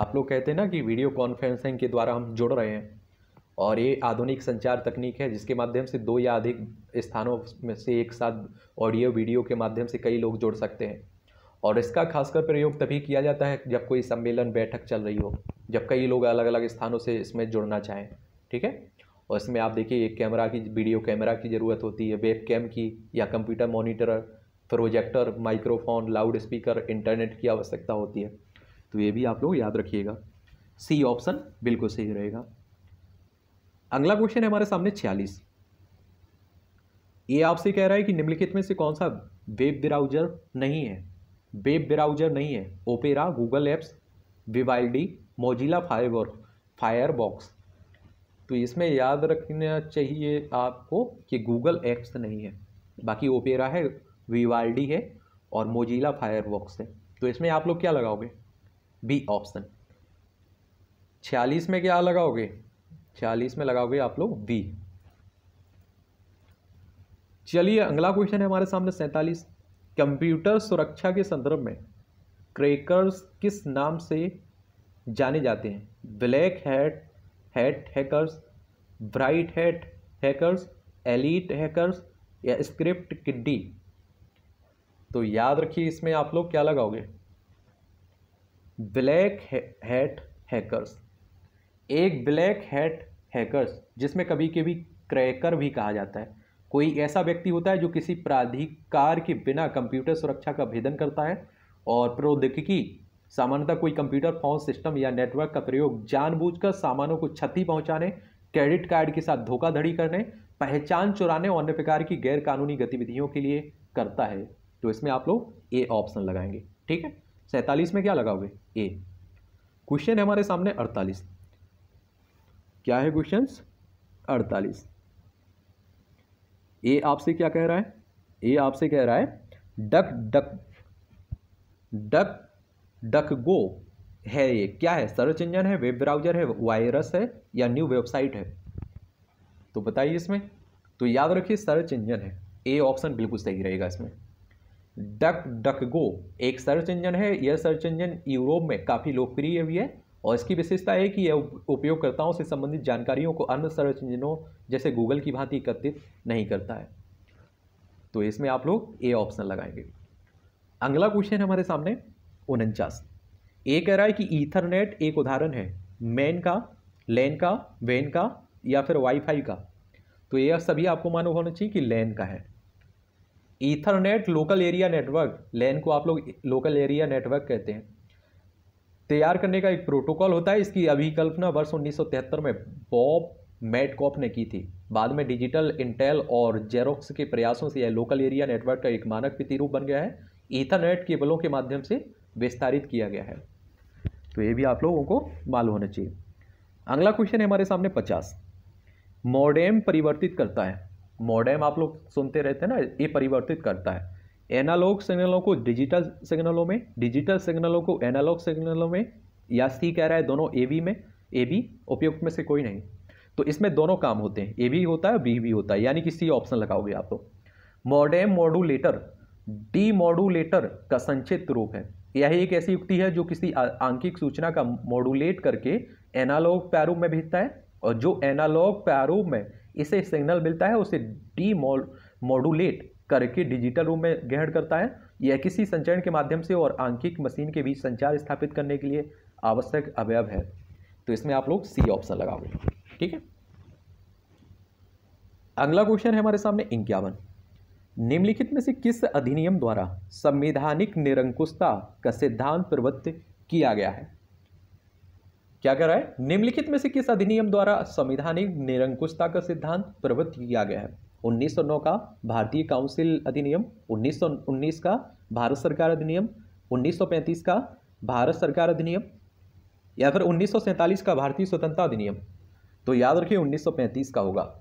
आप लोग कहते हैं ना कि वीडियो कॉन्फ्रेंसिंग के द्वारा हम जुड़ रहे हैं और ये आधुनिक संचार तकनीक है जिसके माध्यम से दो या अधिक स्थानों में से एक साथ ऑडियो वीडियो के माध्यम से कई लोग जुड़ सकते हैं और इसका खासकर प्रयोग तभी किया जाता है जब कोई सम्मेलन बैठक चल रही हो जब कई लोग अलग अलग स्थानों से इसमें जुड़ना चाहें ठीक है और इसमें आप देखिए एक कैमरा की वीडियो कैमरा की ज़रूरत होती है वेब कैम की या computer monitor projector microphone loudspeaker internet की आवश्यकता होती है तो ये भी आप लोग याद रखिएगा सी ऑप्शन बिल्कुल सही रहेगा अगला क्वेश्चन है हमारे सामने छियालीस ये आपसे कह रहा है कि निम्नलिखित में से कौन सा वेब ब्राउजर नहीं है वेब ब्राउजर नहीं है Opera Google apps Vivaldi Mozilla firework firebox तो इसमें याद रखना चाहिए आपको कि गूगल एप्स नहीं है बाकी ओपेरा है वीवाल्डी है और मोजिला फायरबॉक्स है तो इसमें आप लोग क्या लगाओगे बी ऑप्शन छियालीस में क्या लगाओगे छियालीस में लगाओगे आप लोग बी चलिए अगला क्वेश्चन है हमारे सामने सैंतालीस कंप्यूटर सुरक्षा के संदर्भ में क्रेकर्स किस नाम से जाने जाते हैं black hat hat hackers bright hat hackers elite hackers या स्क्रिप्ट किड्डी तो याद रखिए इसमें आप लोग क्या लगाओगे ब्लैक हैट हैकर्स एक ब्लैक हैट हैकर्स जिसमें कभी कभी क्रैकर भी कहा जाता है कोई ऐसा व्यक्ति होता है जो किसी प्राधिकार के बिना कंप्यूटर सुरक्षा का भेदन करता है और प्रौद्योगिकी सामान्यतः कोई कंप्यूटर फोन सिस्टम या नेटवर्क का प्रयोग जानबूझकर सामानों को क्षति पहुंचाने क्रेडिट कार्ड के साथ धोखाधड़ी करने पहचान चुराने और अन्य प्रकार की गैर कानूनी गतिविधियों के लिए करता है तो इसमें आप लोग ए ऑप्शन लगाएंगे ठीक है सैंतालीस में क्या लगाओगे ए क्वेश्चन है हमारे सामने अड़तालीस क्या है क्वेश्चन अड़तालीस ए आपसे क्या कह रहा है ए आपसे कह रहा है duck duck duck duck go है ये क्या है सर्च इंजन है वेब ब्राउजर है वायरस है या न्यू वेबसाइट है तो बताइए इसमें तो याद रखिए सर्च इंजन है ए ऑप्शन बिल्कुल सही रहेगा इसमें डक डक गो एक सर्च इंजन है यह सर्च इंजन यूरोप में काफ़ी लोकप्रिय भी है और इसकी विशेषता है कि यह उपयोगकर्ताओं से संबंधित जानकारियों को अन्य सर्च इंजनों जैसे गूगल की भांति एकत्रित नहीं करता है तो इसमें आप लोग ए ऑप्शन लगाएंगे अगला क्वेश्चन हमारे सामने उनचास ये कह रहा है कि ईथरनेट एक उदाहरण है मैन का लैन का वैन का या फिर वाईफाई का तो यह सभी आपको मानो होना चाहिए कि लैन का है Ethernet local area network LAN को आप लोग लोकल एरिया नेटवर्क कहते हैं तैयार करने का एक प्रोटोकॉल होता है इसकी अभिकल्पना वर्ष उन्नीस में बॉब मेटकॉप ने की थी बाद में डिजिटल इंटेल और जेरोक्स के प्रयासों से यह लोकल एरिया नेटवर्क का एक मानक प्रतिरूप बन गया है ईथरनेट केबलों के माध्यम से विस्तारित किया गया है तो ये भी आप लोगों को मालूम होना चाहिए अगला क्वेश्चन है हमारे सामने पचास मॉडेम परिवर्तित करता है मॉडेम आप लोग सुनते रहते हैं ना ये परिवर्तित करता है एनालॉग सिग्नलों को डिजिटल सिग्नलों में डिजिटल सिग्नलों को एनालॉग सिग्नलों में या सी कह रहा है दोनों ए बी में ए बी उपयुक्त में से कोई नहीं तो इसमें दोनों काम होते हैं ए भी होता है बी भी होता है यानी कि सी ऑप्शन लगाओगे आप लोग मॉडेम मॉडुलेटर डी मॉडुलेटर का संक्षिप्त रूप है यह एक ऐसी युक्ति है जो किसी आंकिक सूचना का मॉडुलेट करके एनालॉग प्यारूप में भेजता है और जो एनालॉग प्यारूप में इसे सिग्नल मिलता है उसे डी मॉडुलेट करके डिजिटल रूप में ग्रहण करता है यह किसी संचरण के माध्यम से और आंकिक मशीन के बीच संचार स्थापित करने के लिए आवश्यक अवयव है तो इसमें आप लोग सी ऑप्शन लगाओगे ठीक है अगला क्वेश्चन है हमारे सामने इक्यावन निम्नलिखित में से किस अधिनियम द्वारा संवैधानिक निरंकुशता का सिद्धांत प्रवृत्त किया गया है क्या कह रहा है निम्नलिखित में से किस अधिनियम द्वारा संवैधानिक निरंकुशता का सिद्धांत प्रवृत्त किया गया है 1909 का भारतीय काउंसिल अधिनियम 1919 का भारत सरकार अधिनियम 1935 का भारत सरकार अधिनियम या फिर 1947 का भारतीय स्वतंत्रता अधिनियम तो याद रखिए 1935 का होगा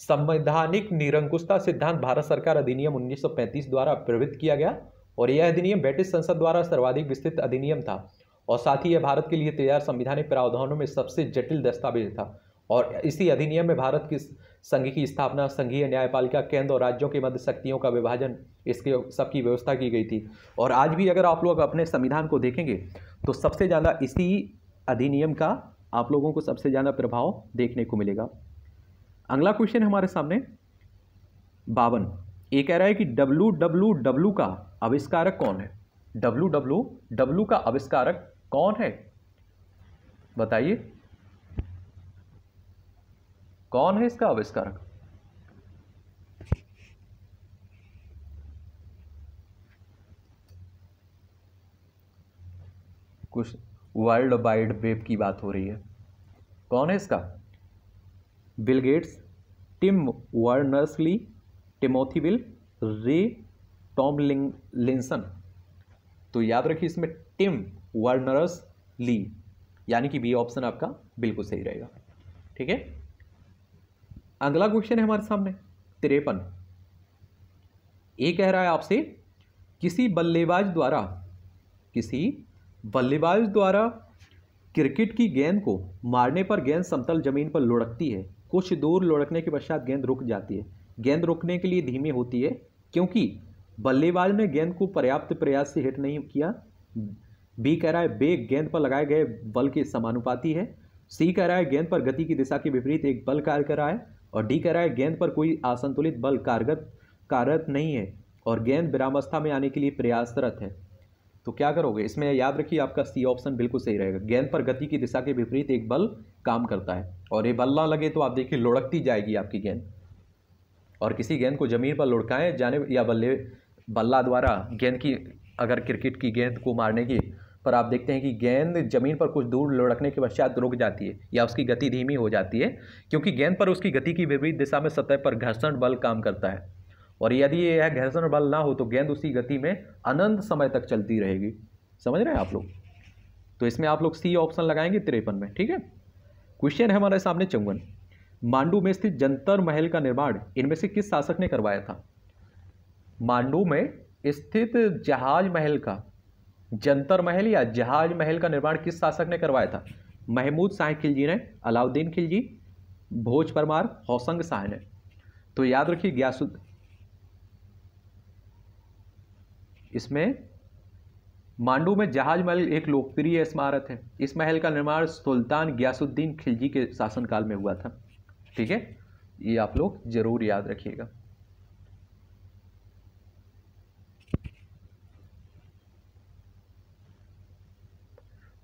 संवैधानिक निरंकुशता सिद्धांत भारत सरकार अधिनियम 1935 द्वारा प्रवृत्त किया गया और यह अधिनियम ब्रिटिश संसद द्वारा सर्वाधिक विस्तृत अधिनियम था और साथ ही यह भारत के लिए तैयार संविधानिक प्रावधानों में सबसे जटिल दस्तावेज था और इसी अधिनियम में भारत की संघ की स्थापना संघीय न्यायपालिका केंद्र और राज्यों के मध्य शक्तियों का विभाजन इसके सबकी व्यवस्था की गई थी और आज भी अगर आप लोग अपने संविधान को देखेंगे तो सबसे ज़्यादा इसी अधिनियम का आप लोगों को सबसे ज़्यादा प्रभाव देखने को मिलेगा अगला क्वेश्चन हमारे सामने बावन ये कह रहा है कि डब्लू डब्लू डब्लू का आविष्कारक कौन है डब्लू डब्लू डब्लू का आविष्कारक कौन है बताइए कौन है इसका आविष्कारक कुछ वर्ल्ड वाइड वेब की बात हो रही है कौन है इसका Bill Gates Tim Berners Lee Timothy Bill Ray Tomlinson तो याद रखिए इसमें टिम वर्नरस ली यानी कि बी ऑप्शन आपका बिल्कुल सही रहेगा ठीक है अगला क्वेश्चन है हमारे सामने तिरपन ये कह रहा है आपसे किसी बल्लेबाज द्वारा किसी बल्लेबाज द्वारा क्रिकेट की गेंद को मारने पर गेंद समतल जमीन पर लुढ़कती है कुछ दूर लुढ़कने के पश्चात गेंद रुक जाती है गेंद रुकने के लिए धीमी होती है क्योंकि बल्लेबाज ने गेंद को पर्याप्त प्रयास से हिट नहीं किया बी कह रहा है बेग गेंद पर लगाए गए बल के समानुपाती है सी कह रहा है गेंद पर गति की दिशा के विपरीत एक बल कार्य कर रहा है और डी कह रहा है गेंद पर कोई असंतुलित बल कारगत कारत नहीं है और गेंद विरामावस्था में आने के लिए प्रयासरत है तो क्या करोगे इसमें याद रखिए आपका सी ऑप्शन बिल्कुल सही रहेगा गेंद पर गति की दिशा के विपरीत एक बल काम करता है और ये बल ना लगे तो आप देखिए लुढ़कती जाएगी आपकी गेंद और किसी गेंद को ज़मीन पर लुढ़काएं जाने या बल्ले बल्ला द्वारा गेंद की अगर क्रिकेट की गेंद को मारने की पर आप देखते हैं कि गेंद ज़मीन पर कुछ दूर लुढ़कने के पश्चात रुक जाती है या उसकी गति धीमी हो जाती है क्योंकि गेंद पर उसकी गति की विपरीत दिशा में सतह पर घर्षण बल काम करता है और यदि यह घर्षण बल ना हो तो गेंद उसी गति में अनंत समय तक चलती रहेगी समझ रहे हैं आप लोग तो इसमें आप लोग सी ऑप्शन लगाएंगे तिरपन में ठीक है क्वेश्चन है हमारे सामने चौवन मांडू में स्थित जंतर महल का निर्माण इनमें से किस शासक ने करवाया था मांडू में स्थित जहाज महल का जंतर महल या जहाज महल का निर्माण किस शासक ने करवाया था महमूद शाह खिलजी ने अलाउद्दीन खिलजी भोज परमार होसंग शाह ने तो याद रखिए ग्यासु इसमें मांडू में जहाज महल एक लोकप्रिय स्मारक है इस महल का निर्माण सुल्तान गयासुद्दीन खिलजी के शासनकाल में हुआ था ठीक है ये आप लोग जरूर याद रखिएगा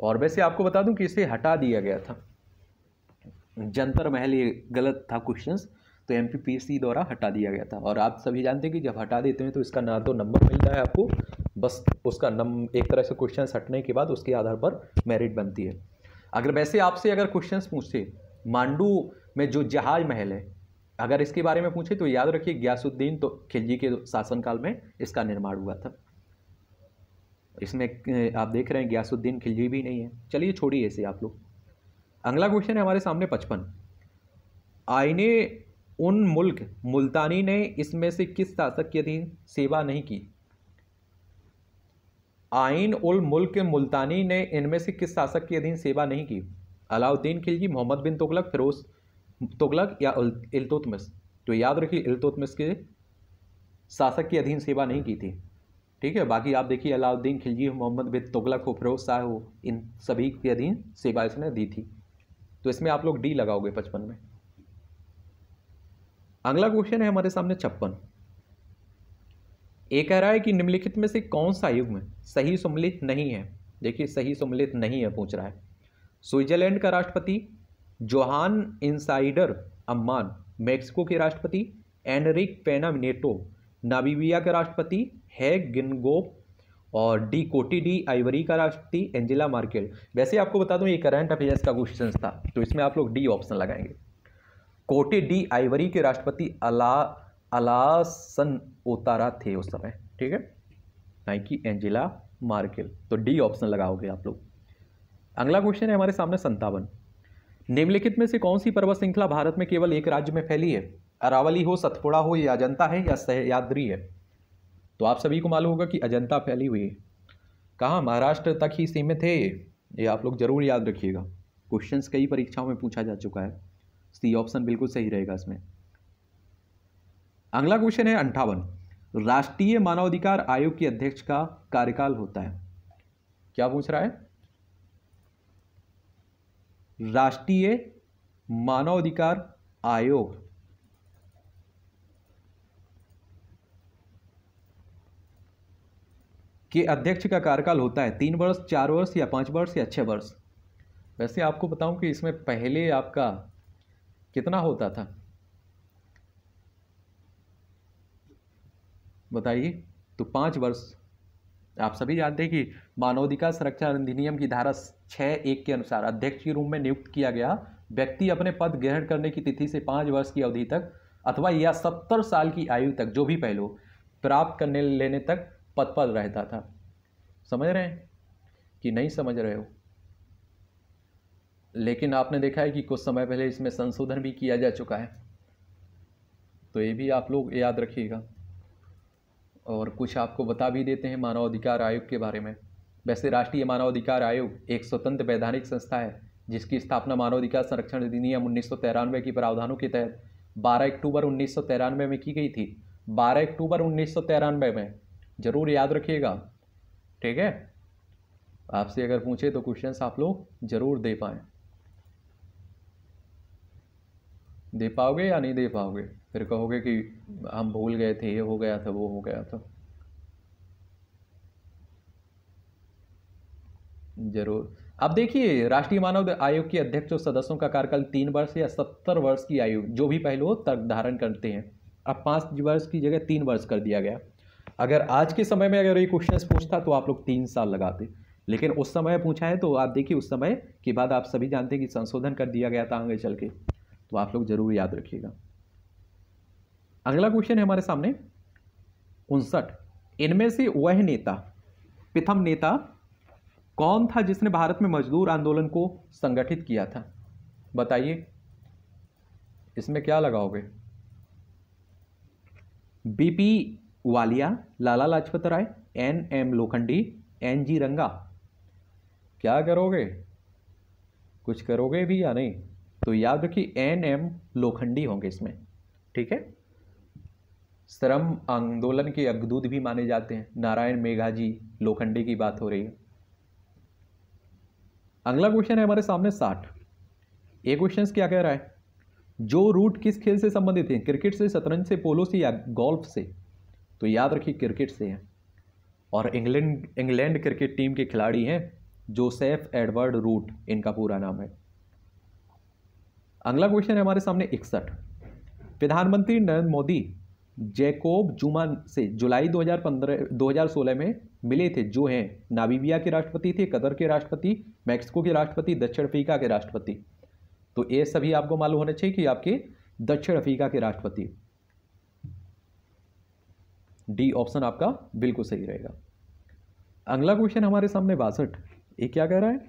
और वैसे आपको बता दूं कि इसे हटा दिया गया था जंतर महल ये गलत था क्वेश्चंस तो एमपीपीसी द्वारा हटा दिया गया था और आप सभी जानते हैं कि जब हटा देते हैं तो इसका ना तो नंबर मिलता है आपको बस उसका नम एक तरह से क्वेश्चन हटने के बाद उसके आधार पर मेरिट बनती है अगर वैसे आपसे अगर क्वेश्चन पूछते मांडू में जो जहाज महल है अगर इसके बारे में पूछे तो याद रखिए ग्यासुद्दीन तो खिलजी के शासनकाल में इसका निर्माण हुआ था इसमें आप देख रहे हैं ग्यासुद्दीन खिलजी भी नहीं है चलिए छोड़िए इसे आप लोग अगला क्वेश्चन है हमारे सामने पचपन आईने उन मुल्क मुल्तानी ने इसमें से किस शासक के अधीन सेवा नहीं की आइन उल मुल्क के मुल्तानी ने इनमें से किस शासक के अधीन सेवा नहीं की अलाउद्दीन खिलजी मोहम्मद बिन तुगलक फिरोज तुगलक या इल्तुतमस तो याद रखिए इल्तुतमस के शासक के अधीन सेवा नहीं की थी ठीक है बाकी आप देखिए अलाउद्दीन खिलजी मोहम्मद बिन तुगलक हो फिरोज शाह हो इन सभी के अधीन सेवा इसने दी थी तो इसमें आप लोग डी लगाओगे पचपन में अगला क्वेश्चन है हमारे सामने छप्पन ए कह रहा है कि निम्नलिखित में से कौन सा युग्म सही सम्मिलित नहीं है देखिए सही सम्मिलित नहीं है पूछ रहा है स्विट्जरलैंड का राष्ट्रपति जोहान इंसाइडर अम्मान मेक्सिको के राष्ट्रपति एनरिक पेनामिनेटो नाबीबिया के राष्ट्रपति है गिनगो और डी कोटी डी आइवरी का राष्ट्रपति एंजिला मार्केल वैसे आपको बता दूं ये करंट अफेयर्स का क्वेश्चन था तो इसमें आप लोग डी ऑप्शन लगाएंगे कोटी डी आइवरी के राष्ट्रपति अला अलासन ओतारा थे उस समय ठीक है नाइकी एंजिला मार्केल तो डी ऑप्शन लगाओगे आप लोग अगला क्वेश्चन है हमारे सामने संतावन निम्नलिखित में से कौन सी पर्वत श्रृंखला भारत में केवल एक राज्य में फैली है अरावली हो सतपुड़ा हो या अजंता है या सहयाद्री है तो आप सभी को मालूम होगा कि अजंता फैली हुई है कहाँ महाराष्ट्र तक ही सीमित है ये ये आप लोग जरूर याद रखिएगा क्वेश्चंस कई परीक्षाओं में पूछा जा चुका है सी ऑप्शन बिल्कुल सही रहेगा इसमें अगला क्वेश्चन है अंठावन राष्ट्रीय मानवाधिकार आयोग के अध्यक्ष का कार्यकाल होता है क्या पूछ रहा है राष्ट्रीय मानवाधिकार आयोग के अध्यक्ष का कार्यकाल होता है तीन वर्ष चार वर्ष या पांच वर्ष या छह वर्ष वैसे आपको बताऊं कि इसमें पहले आपका कितना होता था बताइए तो पाँच वर्ष आप सभी जानते हैं कि मानवाधिकार सुरक्षा अधिनियम की धारा छः एक के अनुसार अध्यक्ष के रूप में नियुक्त किया गया व्यक्ति अपने पद ग्रहण करने की तिथि से पाँच वर्ष की अवधि तक अथवा या सत्तर साल की आयु तक जो भी पहलो प्राप्त करने लेने तक पद पर रहता था समझ रहे हैं कि नहीं समझ रहे हो लेकिन आपने देखा है कि कुछ समय पहले इसमें संशोधन भी किया जा चुका है तो ये भी आप लोग याद रखिएगा और कुछ आपको बता भी देते हैं मानवाधिकार आयोग के बारे में वैसे राष्ट्रीय मानवाधिकार आयोग एक स्वतंत्र वैधानिक संस्था है जिसकी स्थापना मानवाधिकार संरक्षण अधिनियम उन्नीस सौ के प्रावधानों के तहत 12 अक्टूबर उन्नीस में की गई थी 12 अक्टूबर उन्नीस में ज़रूर याद रखिएगा ठीक है आपसे अगर पूछे तो क्वेश्चन आप लोग ज़रूर दे पाएँ दे पाओगे या नहीं दे पाओगे फिर कहोगे कि हम भूल गए थे ये हो गया था वो हो गया था जरूर अब देखिए राष्ट्रीय मानव आयोग के अध्यक्ष और सदस्यों का कार्यकाल तीन वर्ष या सत्तर वर्ष की आयु जो भी पहले हो तर्क धारण करते हैं अब पाँच वर्ष की जगह तीन वर्ष कर दिया गया अगर आज के समय में अगर ये क्वेश्चन पूछता तो आप लोग तीन साल लगाते लेकिन उस समय पूछा है तो आप देखिए उस समय के बाद आप सभी जानते हैं कि संशोधन कर दिया गया था आगे चल के तो आप लोग जरूर याद रखिएगा अगला क्वेश्चन है हमारे सामने उनसठ इनमें से वह नेता प्रथम नेता कौन था जिसने भारत में मजदूर आंदोलन को संगठित किया था बताइए इसमें क्या लगाओगे BP Walia Lala Lajpat Rai N M Lokhande N G Ranga क्या करोगे कुछ करोगे भी या नहीं तो याद रखिए एन एम लोखंडी होंगे इसमें ठीक है श्रम आंदोलन के अग्दूत भी माने जाते हैं नारायण मेघा जी लोखंडे की बात हो रही है अगला क्वेश्चन है हमारे सामने साठ ये क्वेश्चन क्या कह रहा है जो रूट किस खेल से संबंधित है क्रिकेट से शतरंज से पोलो से या गोल्फ से तो याद रखिए क्रिकेट से है और इंग्लैंड इंग्लैंड क्रिकेट टीम के खिलाड़ी हैं जोसेफ एडवर्ड रूट इनका पूरा नाम है अगला क्वेश्चन है हमारे सामने इकसठ प्रधानमंत्री नरेंद्र मोदी जैकोब जुमा से जुलाई 2015 2016 में मिले थे जो हैं नाबीबिया के राष्ट्रपति थे कतर के राष्ट्रपति मैक्सिको के राष्ट्रपति दक्षिण अफ्रीका के राष्ट्रपति तो ये सभी आपको मालूम होना चाहिए कि आपके दक्षिण अफ्रीका के राष्ट्रपति डी ऑप्शन आपका बिल्कुल सही रहेगा अगला क्वेश्चन हमारे सामने बासठ ये क्या कह रहा है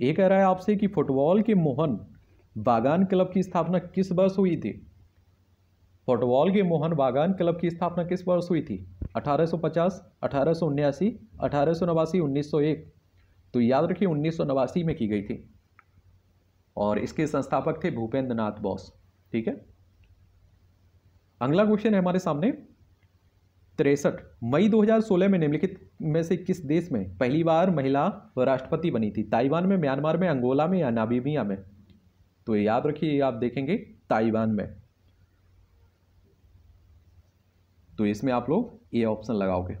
ये कह रहा है आपसे कि फुटबॉल के मोहन बागान क्लब की स्थापना किस वर्ष हुई थी फुटबॉल के मोहन बागान क्लब की स्थापना किस वर्ष हुई थी 1850, अठारह 1889, उन्यासी अठारह नवासी उन्नीस सौ एक तो याद रखिए उन्नीस सौ नवासी में की गई थी और इसके संस्थापक थे भूपेंद्र नाथ बोस ठीक है अगला क्वेश्चन है हमारे सामने तिरसठ मई 2016 में निम्नलिखित में से किस देश में पहली बार महिला राष्ट्रपति बनी थी ताइवान में म्यांमार में अंगोला में या नाबीबिया में तो याद रखिए आप देखेंगे ताइवान में तो इसमें आप लोग ए ऑप्शन लगाओगे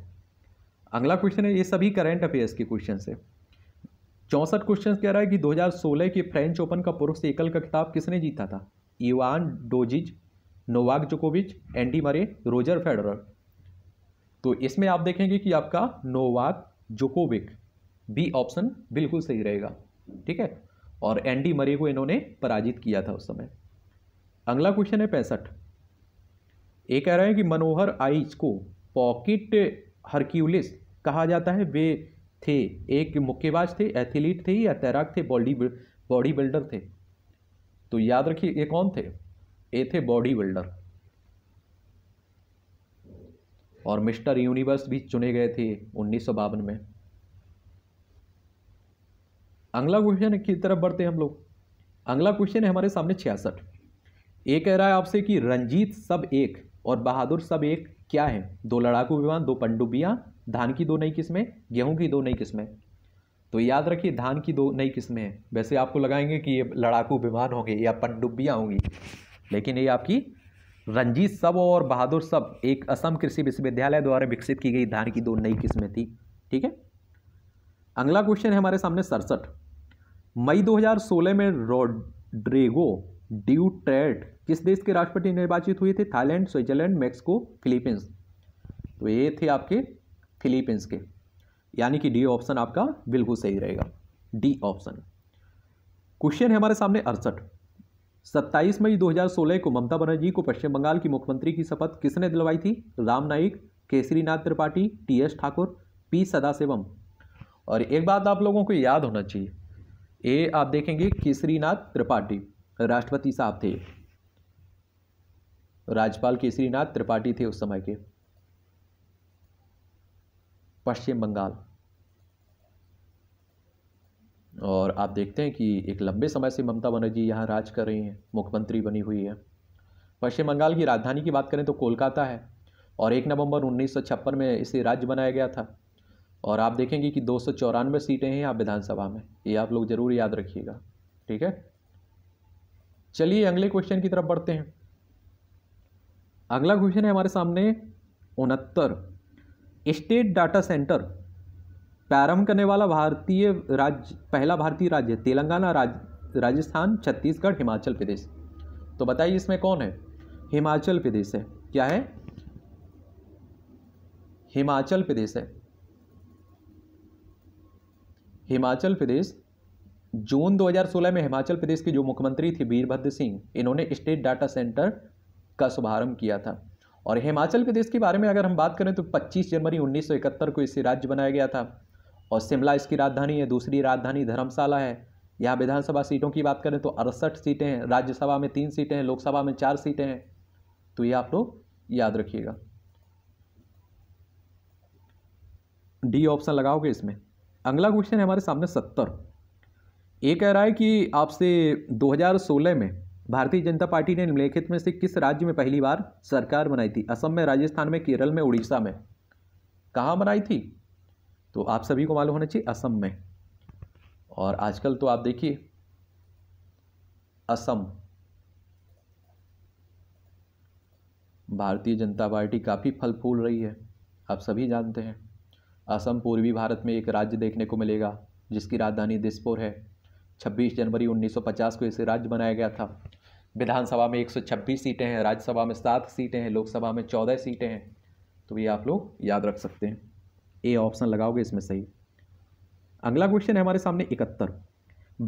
अगला क्वेश्चन है ये सभी करंट अफेयर्स के क्वेश्चन है चौंसठ क्वेश्चन कह रहा है कि 2016 के फ्रेंच ओपन का पुरुष एकल का खिताब किसने जीता था इवान डोजिज नोवाक जोकोविच एंडी मरे रोजर फेडरर तो इसमें आप देखेंगे कि आपका नोवाक जोकोविक बी ऑप्शन बिल्कुल सही रहेगा ठीक है और एंडी मरे को इन्होंने पराजित किया था उस समय अगला क्वेश्चन है पैंसठ ये कह रहे हैं कि मनोहर आइज को पॉकेट हरक्यूलिस कहा जाता है वे थे एक मुक्केबाज थे एथलीट थे या तैराक थे बॉडी बॉडी बिल्डर थे तो याद रखिए ये कौन थे ये थे बॉडी बिल्डर और मिस्टर यूनिवर्स भी चुने गए थे उन्नीस में अगला क्वेश्चन की तरफ बढ़ते हैं हम लोग अगला क्वेश्चन है हमारे सामने छियासठ ये कह रहा है आपसे कि रंजीत सब एक और बहादुर सब एक क्या है दो लड़ाकू विमान दो पनडुब्बियाँ धान की दो नई किस्में गेहूं की दो नई किस्में तो याद रखिए धान की दो नई किस्में हैं वैसे आपको लगाएंगे कि ये लड़ाकू विमान होंगे या पनडुब्बियाँ होंगी लेकिन ये आपकी रंजीत सब और बहादुर सब एक असम कृषि विश्वविद्यालय द्वारा विकसित की गई धान की दो नई किस्में थी ठीक है अगला क्वेश्चन है हमारे सामने सड़सठ मई 2016 में रोड्रेगो ड्यू ट्रेट किस देश के राष्ट्रपति निर्वाचित हुए थे थाईलैंड स्विट्जरलैंड मैक्सिको फिलीपींस तो ये थे आपके फिलीपींस के यानी कि डी ऑप्शन आपका बिल्कुल सही रहेगा डी ऑप्शन क्वेश्चन है हमारे सामने अड़सठ सत्ताईस मई 2016 को ममता बनर्जी को पश्चिम बंगाल की मुख्यमंत्री की शपथ किसने दिलवाई थी Ram Naik Kesarinath Tripathi T S Thakur P Sathasivam और एक बात आप लोगों को याद होना चाहिए ये आप देखेंगे केसरीनाथ त्रिपाठी राष्ट्रपति साहब थे राज्यपाल केसरीनाथ त्रिपाठी थे उस समय के पश्चिम बंगाल और आप देखते हैं कि एक लंबे समय से ममता बनर्जी यहाँ राज कर रही हैं मुख्यमंत्री बनी हुई है पश्चिम बंगाल की राजधानी की बात करें तो कोलकाता है और एक नवंबर उन्नीस में इसे राज्य बनाया गया था और आप देखेंगे कि दो सीटें हैं यहाँ विधानसभा में ये आप लोग ज़रूर याद रखिएगा ठीक है चलिए अगले क्वेश्चन की तरफ बढ़ते हैं अगला क्वेश्चन है हमारे सामने उनहत्तर स्टेट डाटा सेंटर प्रारंभ करने वाला भारतीय राज्य पहला भारतीय राज्य तेलंगाना राज राजस्थान छत्तीसगढ़ हिमाचल प्रदेश तो बताइए इसमें कौन है हिमाचल प्रदेश है क्या है हिमाचल प्रदेश है हिमाचल प्रदेश जून 2016 में हिमाचल प्रदेश के जो मुख्यमंत्री थे वीरभद्र सिंह इन्होंने स्टेट डाटा सेंटर का शुभारंभ किया था और हिमाचल प्रदेश के बारे में अगर हम बात करें तो 25 जनवरी 1971 को इसे राज्य बनाया गया था और शिमला इसकी राजधानी है दूसरी राजधानी धर्मशाला है यहाँ विधानसभा सीटों की बात करें तो अड़सठ सीटें हैं राज्यसभा में तीन सीटें हैं लोकसभा में चार सीटें हैं तो ये आप लोग याद रखिएगा डी ऑप्शन लगाओगे इसमें अगला क्वेश्चन है हमारे सामने सत्तर ये कह रहा है कि आपसे 2016 में भारतीय जनता पार्टी ने निम्नलिखित में से किस राज्य में पहली बार सरकार बनाई थी असम में राजस्थान में केरल में उड़ीसा में कहाँ बनाई थी तो आप सभी को मालूम होना चाहिए असम में और आजकल तो आप देखिए असम भारतीय जनता पार्टी काफ़ी फल फूल रही है आप सभी जानते हैं असम पूर्वी भारत में एक राज्य देखने को मिलेगा जिसकी राजधानी दिसपुर है 26 जनवरी 1950 को इसे राज्य बनाया गया था विधानसभा में 126 सीटें हैं राज्यसभा में सात सीटें हैं लोकसभा में चौदह सीटें हैं तो ये आप लोग याद रख सकते हैं ए ऑप्शन लगाओगे इसमें सही अगला क्वेश्चन है हमारे सामने इकहत्तर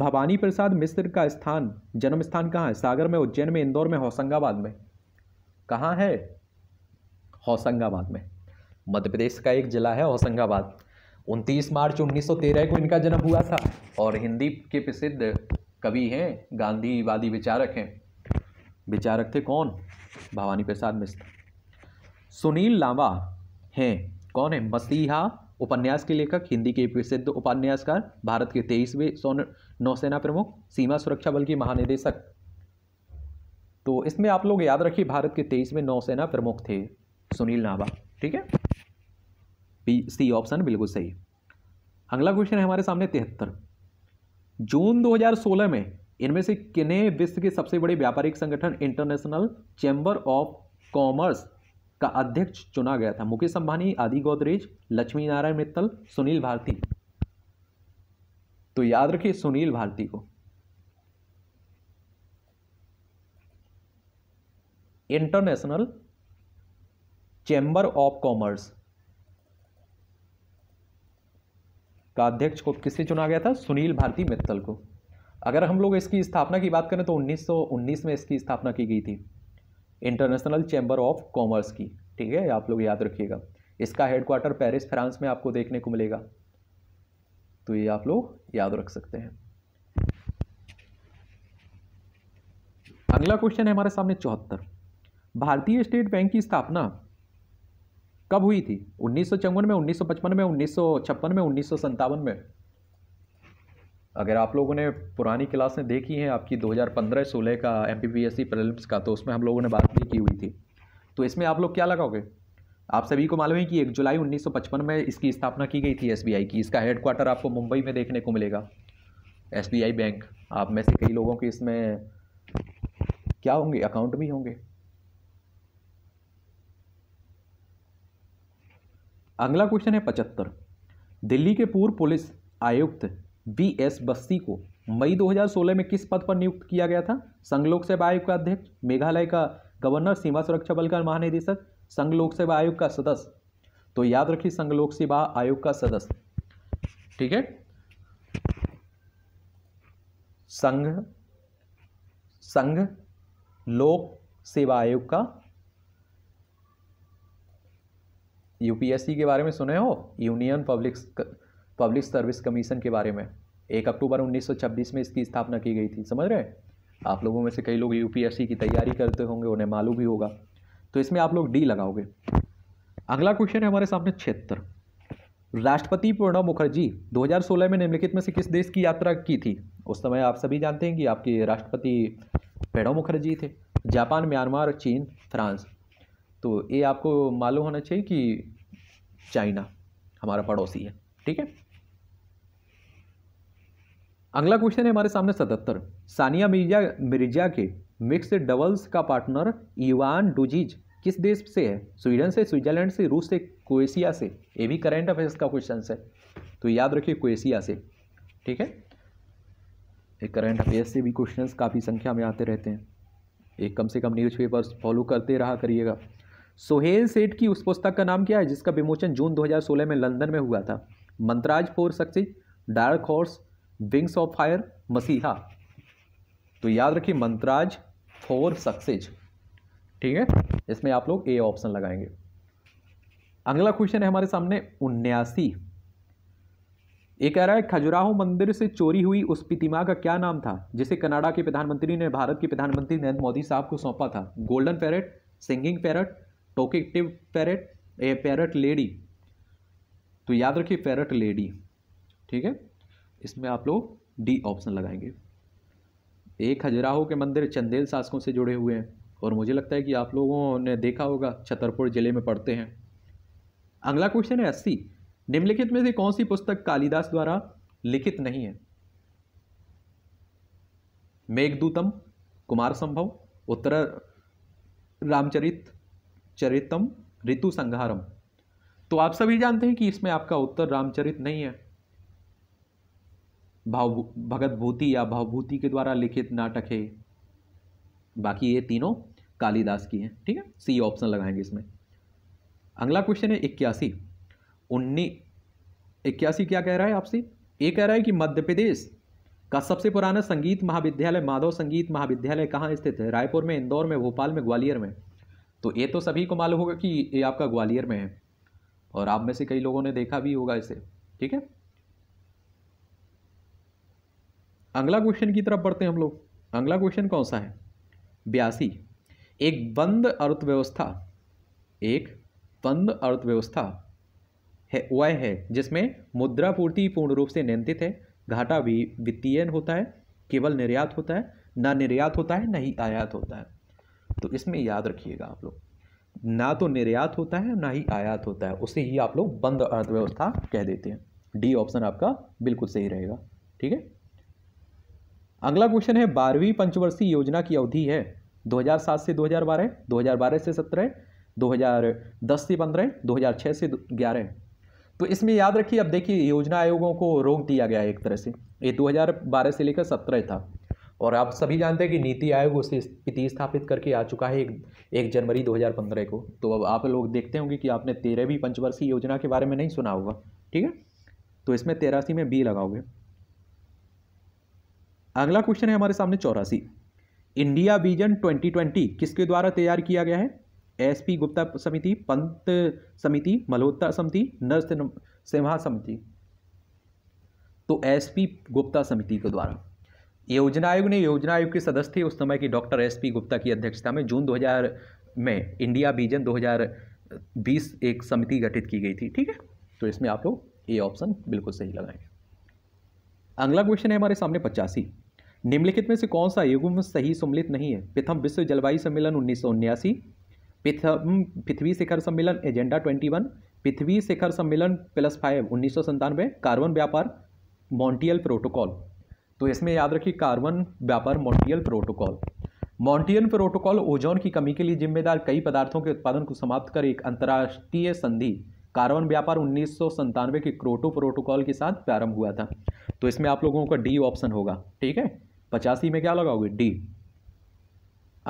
भवानी प्रसाद मिश्र का स्थान जन्म स्थान कहाँ है सागर में उज्जैन में इंदौर में होशंगाबाद में कहाँ है होशंगाबाद में मध्य प्रदेश का एक जिला है होशंगाबाद उनतीस मार्च 1913 को इनका जन्म हुआ था और हिंदी के प्रसिद्ध कवि हैं गांधीवादी विचारक हैं विचारक थे कौन भवानी प्रसाद मिश्र सुनील लांबा हैं कौन है मसीहा उपन्यास के लेखक हिंदी के प्रसिद्ध उपन्यासकार भारत के तेईसवें सौ नौसेना प्रमुख सीमा सुरक्षा बल के महानिदेशक तो इसमें आप लोग याद रखिए भारत के तेईसवें नौसेना प्रमुख थे सुनील लांबा ठीक है पी सी ऑप्शन बिल्कुल सही अगला क्वेश्चन है हमारे सामने तिहत्तर जून 2016 में इनमें से किने विश्व के सबसे बड़े व्यापारिक संगठन इंटरनेशनल चैम्बर ऑफ कॉमर्स का अध्यक्ष चुना गया था मुकेश अंबानी आदि गोदरेज लक्ष्मी नारायण मित्तल सुनील भारती तो याद रखिए सुनील भारती को इंटरनेशनल चैम्बर ऑफ कॉमर्स का अध्यक्ष को किसने चुना गया था सुनील भारती मित्तल को अगर हम लोग इसकी स्थापना की बात करें तो 1919 में इसकी स्थापना की गई थी इंटरनेशनल चैम्बर ऑफ कॉमर्स की ठीक है आप लोग याद रखिएगा इसका हेडक्वार्टर पेरिस फ्रांस में आपको देखने को मिलेगा तो ये आप लोग याद रख सकते हैं अगला क्वेश्चन है हमारे सामने चौहत्तर भारतीय स्टेट बैंक की स्थापना कब हुई थी उन्नीस में 1955 में 1956 में उन्नीस में अगर आप लोगों ने पुरानी क्लासें देखी हैं आपकी 2015-16 का M P P S C का तो उसमें हम लोगों ने बात भी की हुई थी तो इसमें आप लोग क्या लगाओगे आप सभी को मालूम है कि एक जुलाई 1955 में इसकी स्थापना की गई थी एसबीआई की इसका हेडक्वार्टर आपको मुंबई में देखने को मिलेगा एसबीआई बैंक आप में से कई लोगों के इसमें क्या होंगे अकाउंट भी होंगे अगला क्वेश्चन है पचहत्तर दिल्ली के पूर्व पुलिस आयुक्त बी एस बस्सी को मई 2016 में किस पद पर नियुक्त किया गया था संघ लोक सेवा आयोग का अध्यक्ष मेघालय का गवर्नर सीमा सुरक्षा बल का महानिदेशक संघ लोक सेवा आयोग का सदस्य तो याद रखिए संघ लोक सेवा आयोग का सदस्य ठीक है संघ संघ लोक सेवा आयोग का यूपीएससी के बारे में सुने हो Union Public Public Service Commission के बारे में एक अक्टूबर 1926 में इसकी स्थापना की गई थी समझ रहे हैं आप लोगों में से कई लोग यूपीएससी की तैयारी करते होंगे उन्हें मालूम भी होगा तो इसमें आप लोग डी लगाओगे अगला क्वेश्चन है हमारे सामने क्षेत्र राष्ट्रपति प्रणब मुखर्जी 2016 में निम्नलिखित में से किस देश की यात्रा की थी उस समय आप सभी जानते हैं कि आपके राष्ट्रपति प्रणब मुखर्जी थे जापान म्यांमार चीन फ्रांस तो ये आपको मालूम होना चाहिए कि चाइना हमारा पड़ोसी है ठीक है अगला क्वेश्चन है हमारे सामने सतहत्तर सानिया मिर्जा मिर्जा के मिक्स डबल्स का पार्टनर इवान डुजीज किस देश से है स्वीडन से स्विट्जरलैंड से रूस से क्रोएशिया से ये भी करेंट अफेयर्स का क्वेश्चन है तो याद रखिए क्रोएशिया से ठीक है करेंट अफेयर्स से भी क्वेश्चन काफ़ी संख्या में आते रहते हैं एक कम से कम न्यूज पेपर्स फॉलो करते रहा करिएगा सोहेल सेठ की उस पुस्तक का नाम क्या है जिसका विमोचन जून 2016 में लंदन में हुआ था Mantras for Success Dark Horse Wings of Fire मसीहा तो याद रखिए मंत्राज फोर सक्सेज ठीक है इसमें आप लोग ए ऑप्शन लगाएंगे अगला क्वेश्चन है हमारे सामने उन्यासी ये कह रहा है खजुराहो मंदिर से चोरी हुई उस प्रतिमा का क्या नाम था जिसे कनाडा के प्रधानमंत्री ने भारत के प्रधानमंत्री नरेंद्र मोदी साहब को सौंपा था golden parrot singing parrot talkative parrot a parrot lady तो याद रखिए पैरट लेडी ठीक है इसमें आप लोग डी ऑप्शन लगाएंगे एक खजुराहो के मंदिर चंदेल शासकों से जुड़े हुए हैं और मुझे लगता है कि आप लोगों ने देखा होगा छतरपुर जिले में पढ़ते हैं अगला क्वेश्चन है अस्सी निम्नलिखित में से कौन सी पुस्तक कालिदास द्वारा लिखित नहीं है मेघदूतम कुमार संभव उत्तर रामचरित चरितम ऋतु संघारम तो आप सभी जानते हैं कि इसमें आपका उत्तर रामचरित नहीं है भाव भगत भूति या भावभूति के द्वारा लिखित नाटक है बाकी ये तीनों कालिदास की हैं ठीक है सी ऑप्शन लगाएंगे इसमें अगला क्वेश्चन है इक्यासी उन्नी इक्यासी क्या कह रहा है आपसे ये कह रहा है कि मध्य प्रदेश का सबसे पुराना संगीत महाविद्यालय माधव संगीत महाविद्यालय कहाँ स्थित है रायपुर में इंदौर में भोपाल में ग्वालियर में तो ये तो सभी को मालूम होगा कि ये आपका ग्वालियर में है और आप में से कई लोगों ने देखा भी होगा इसे ठीक है अगला क्वेश्चन की तरफ बढ़ते हैं हम लोग अगला क्वेश्चन कौन सा है बयासी एक बंद अर्थव्यवस्था एक बंद अर्थव्यवस्था है वह है जिसमें मुद्रापूर्ति पूर्ण रूप से नियंत्रित है घाटा भी वित्तीय होता है केवल निर्यात होता है ना निर्यात होता है ना ही आयात होता है तो इसमें याद रखिएगा आप लोग ना तो निर्यात होता है ना ही आयात होता है उसे ही आप लोग बंद अर्थव्यवस्था कह देते हैं डी ऑप्शन आपका बिल्कुल सही रहेगा ठीक है अगला क्वेश्चन है बारहवीं पंचवर्षीय योजना की अवधि है 2007 से 2012, 2012 से 17, 2010 से 15, 2006 से 11 तो इसमें याद रखिए अब देखिए योजना आयोगों को रोक दिया गया है एक तरह से ये 2012 से लेकर सत्रह था और आप सभी जानते हैं कि नीति आयोग उसे स्थापित करके आ चुका है एक, एक जनवरी 2015 को तो अब आप लोग देखते होंगे कि आपने तेरहवीं पंचवर्षीय योजना के बारे में नहीं सुना होगा ठीक है तो इसमें तेरासी में बी लगाओगे अगला क्वेश्चन है हमारे सामने चौरासी इंडिया विजन 2020 किसके द्वारा तैयार किया गया है एस पी गुप्ता समिति पंत समिति मल्होत्रा समिति नरसिंह सिम्हा समिति तो एस पी गुप्ता समिति के द्वारा योजना आयोग ने योजना आयोग के सदस्य थे उस समय की डॉक्टर एस पी गुप्ता की अध्यक्षता में जून 2000 में इंडिया विजन 2020 एक समिति गठित की गई थी ठीक है तो इसमें आप लोग ए ऑप्शन बिल्कुल सही लगाएंगे अगला क्वेश्चन है हमारे सामने पचासी निम्नलिखित में से कौन सा युग्म सही सम्मिलित नहीं है प्रथम विश्व जलवायु सम्मेलन उन्नीस सौ उन्यासी प्रथम पृथ्वी शिखर सम्मेलन एजेंडा ट्वेंटी वन पृथ्वी शिखर सम्मेलन प्लस फाइव उन्नीस सौ संतानवे कार्बन व्यापार मॉन्टियल प्रोटोकॉल तो इसमें याद रखिए कार्बन व्यापार Montreal protocol Montreal protocol ozone की कमी के लिए जिम्मेदार कई पदार्थों के उत्पादन को समाप्त कर एक अंतर्राष्ट्रीय संधि कार्बन व्यापार उन्नीस सौ के क्रोटो प्रोटोकॉल के साथ प्रारंभ हुआ था तो इसमें आप लोगों का डी ऑप्शन होगा ठीक है पचासी में क्या लगाओगे डी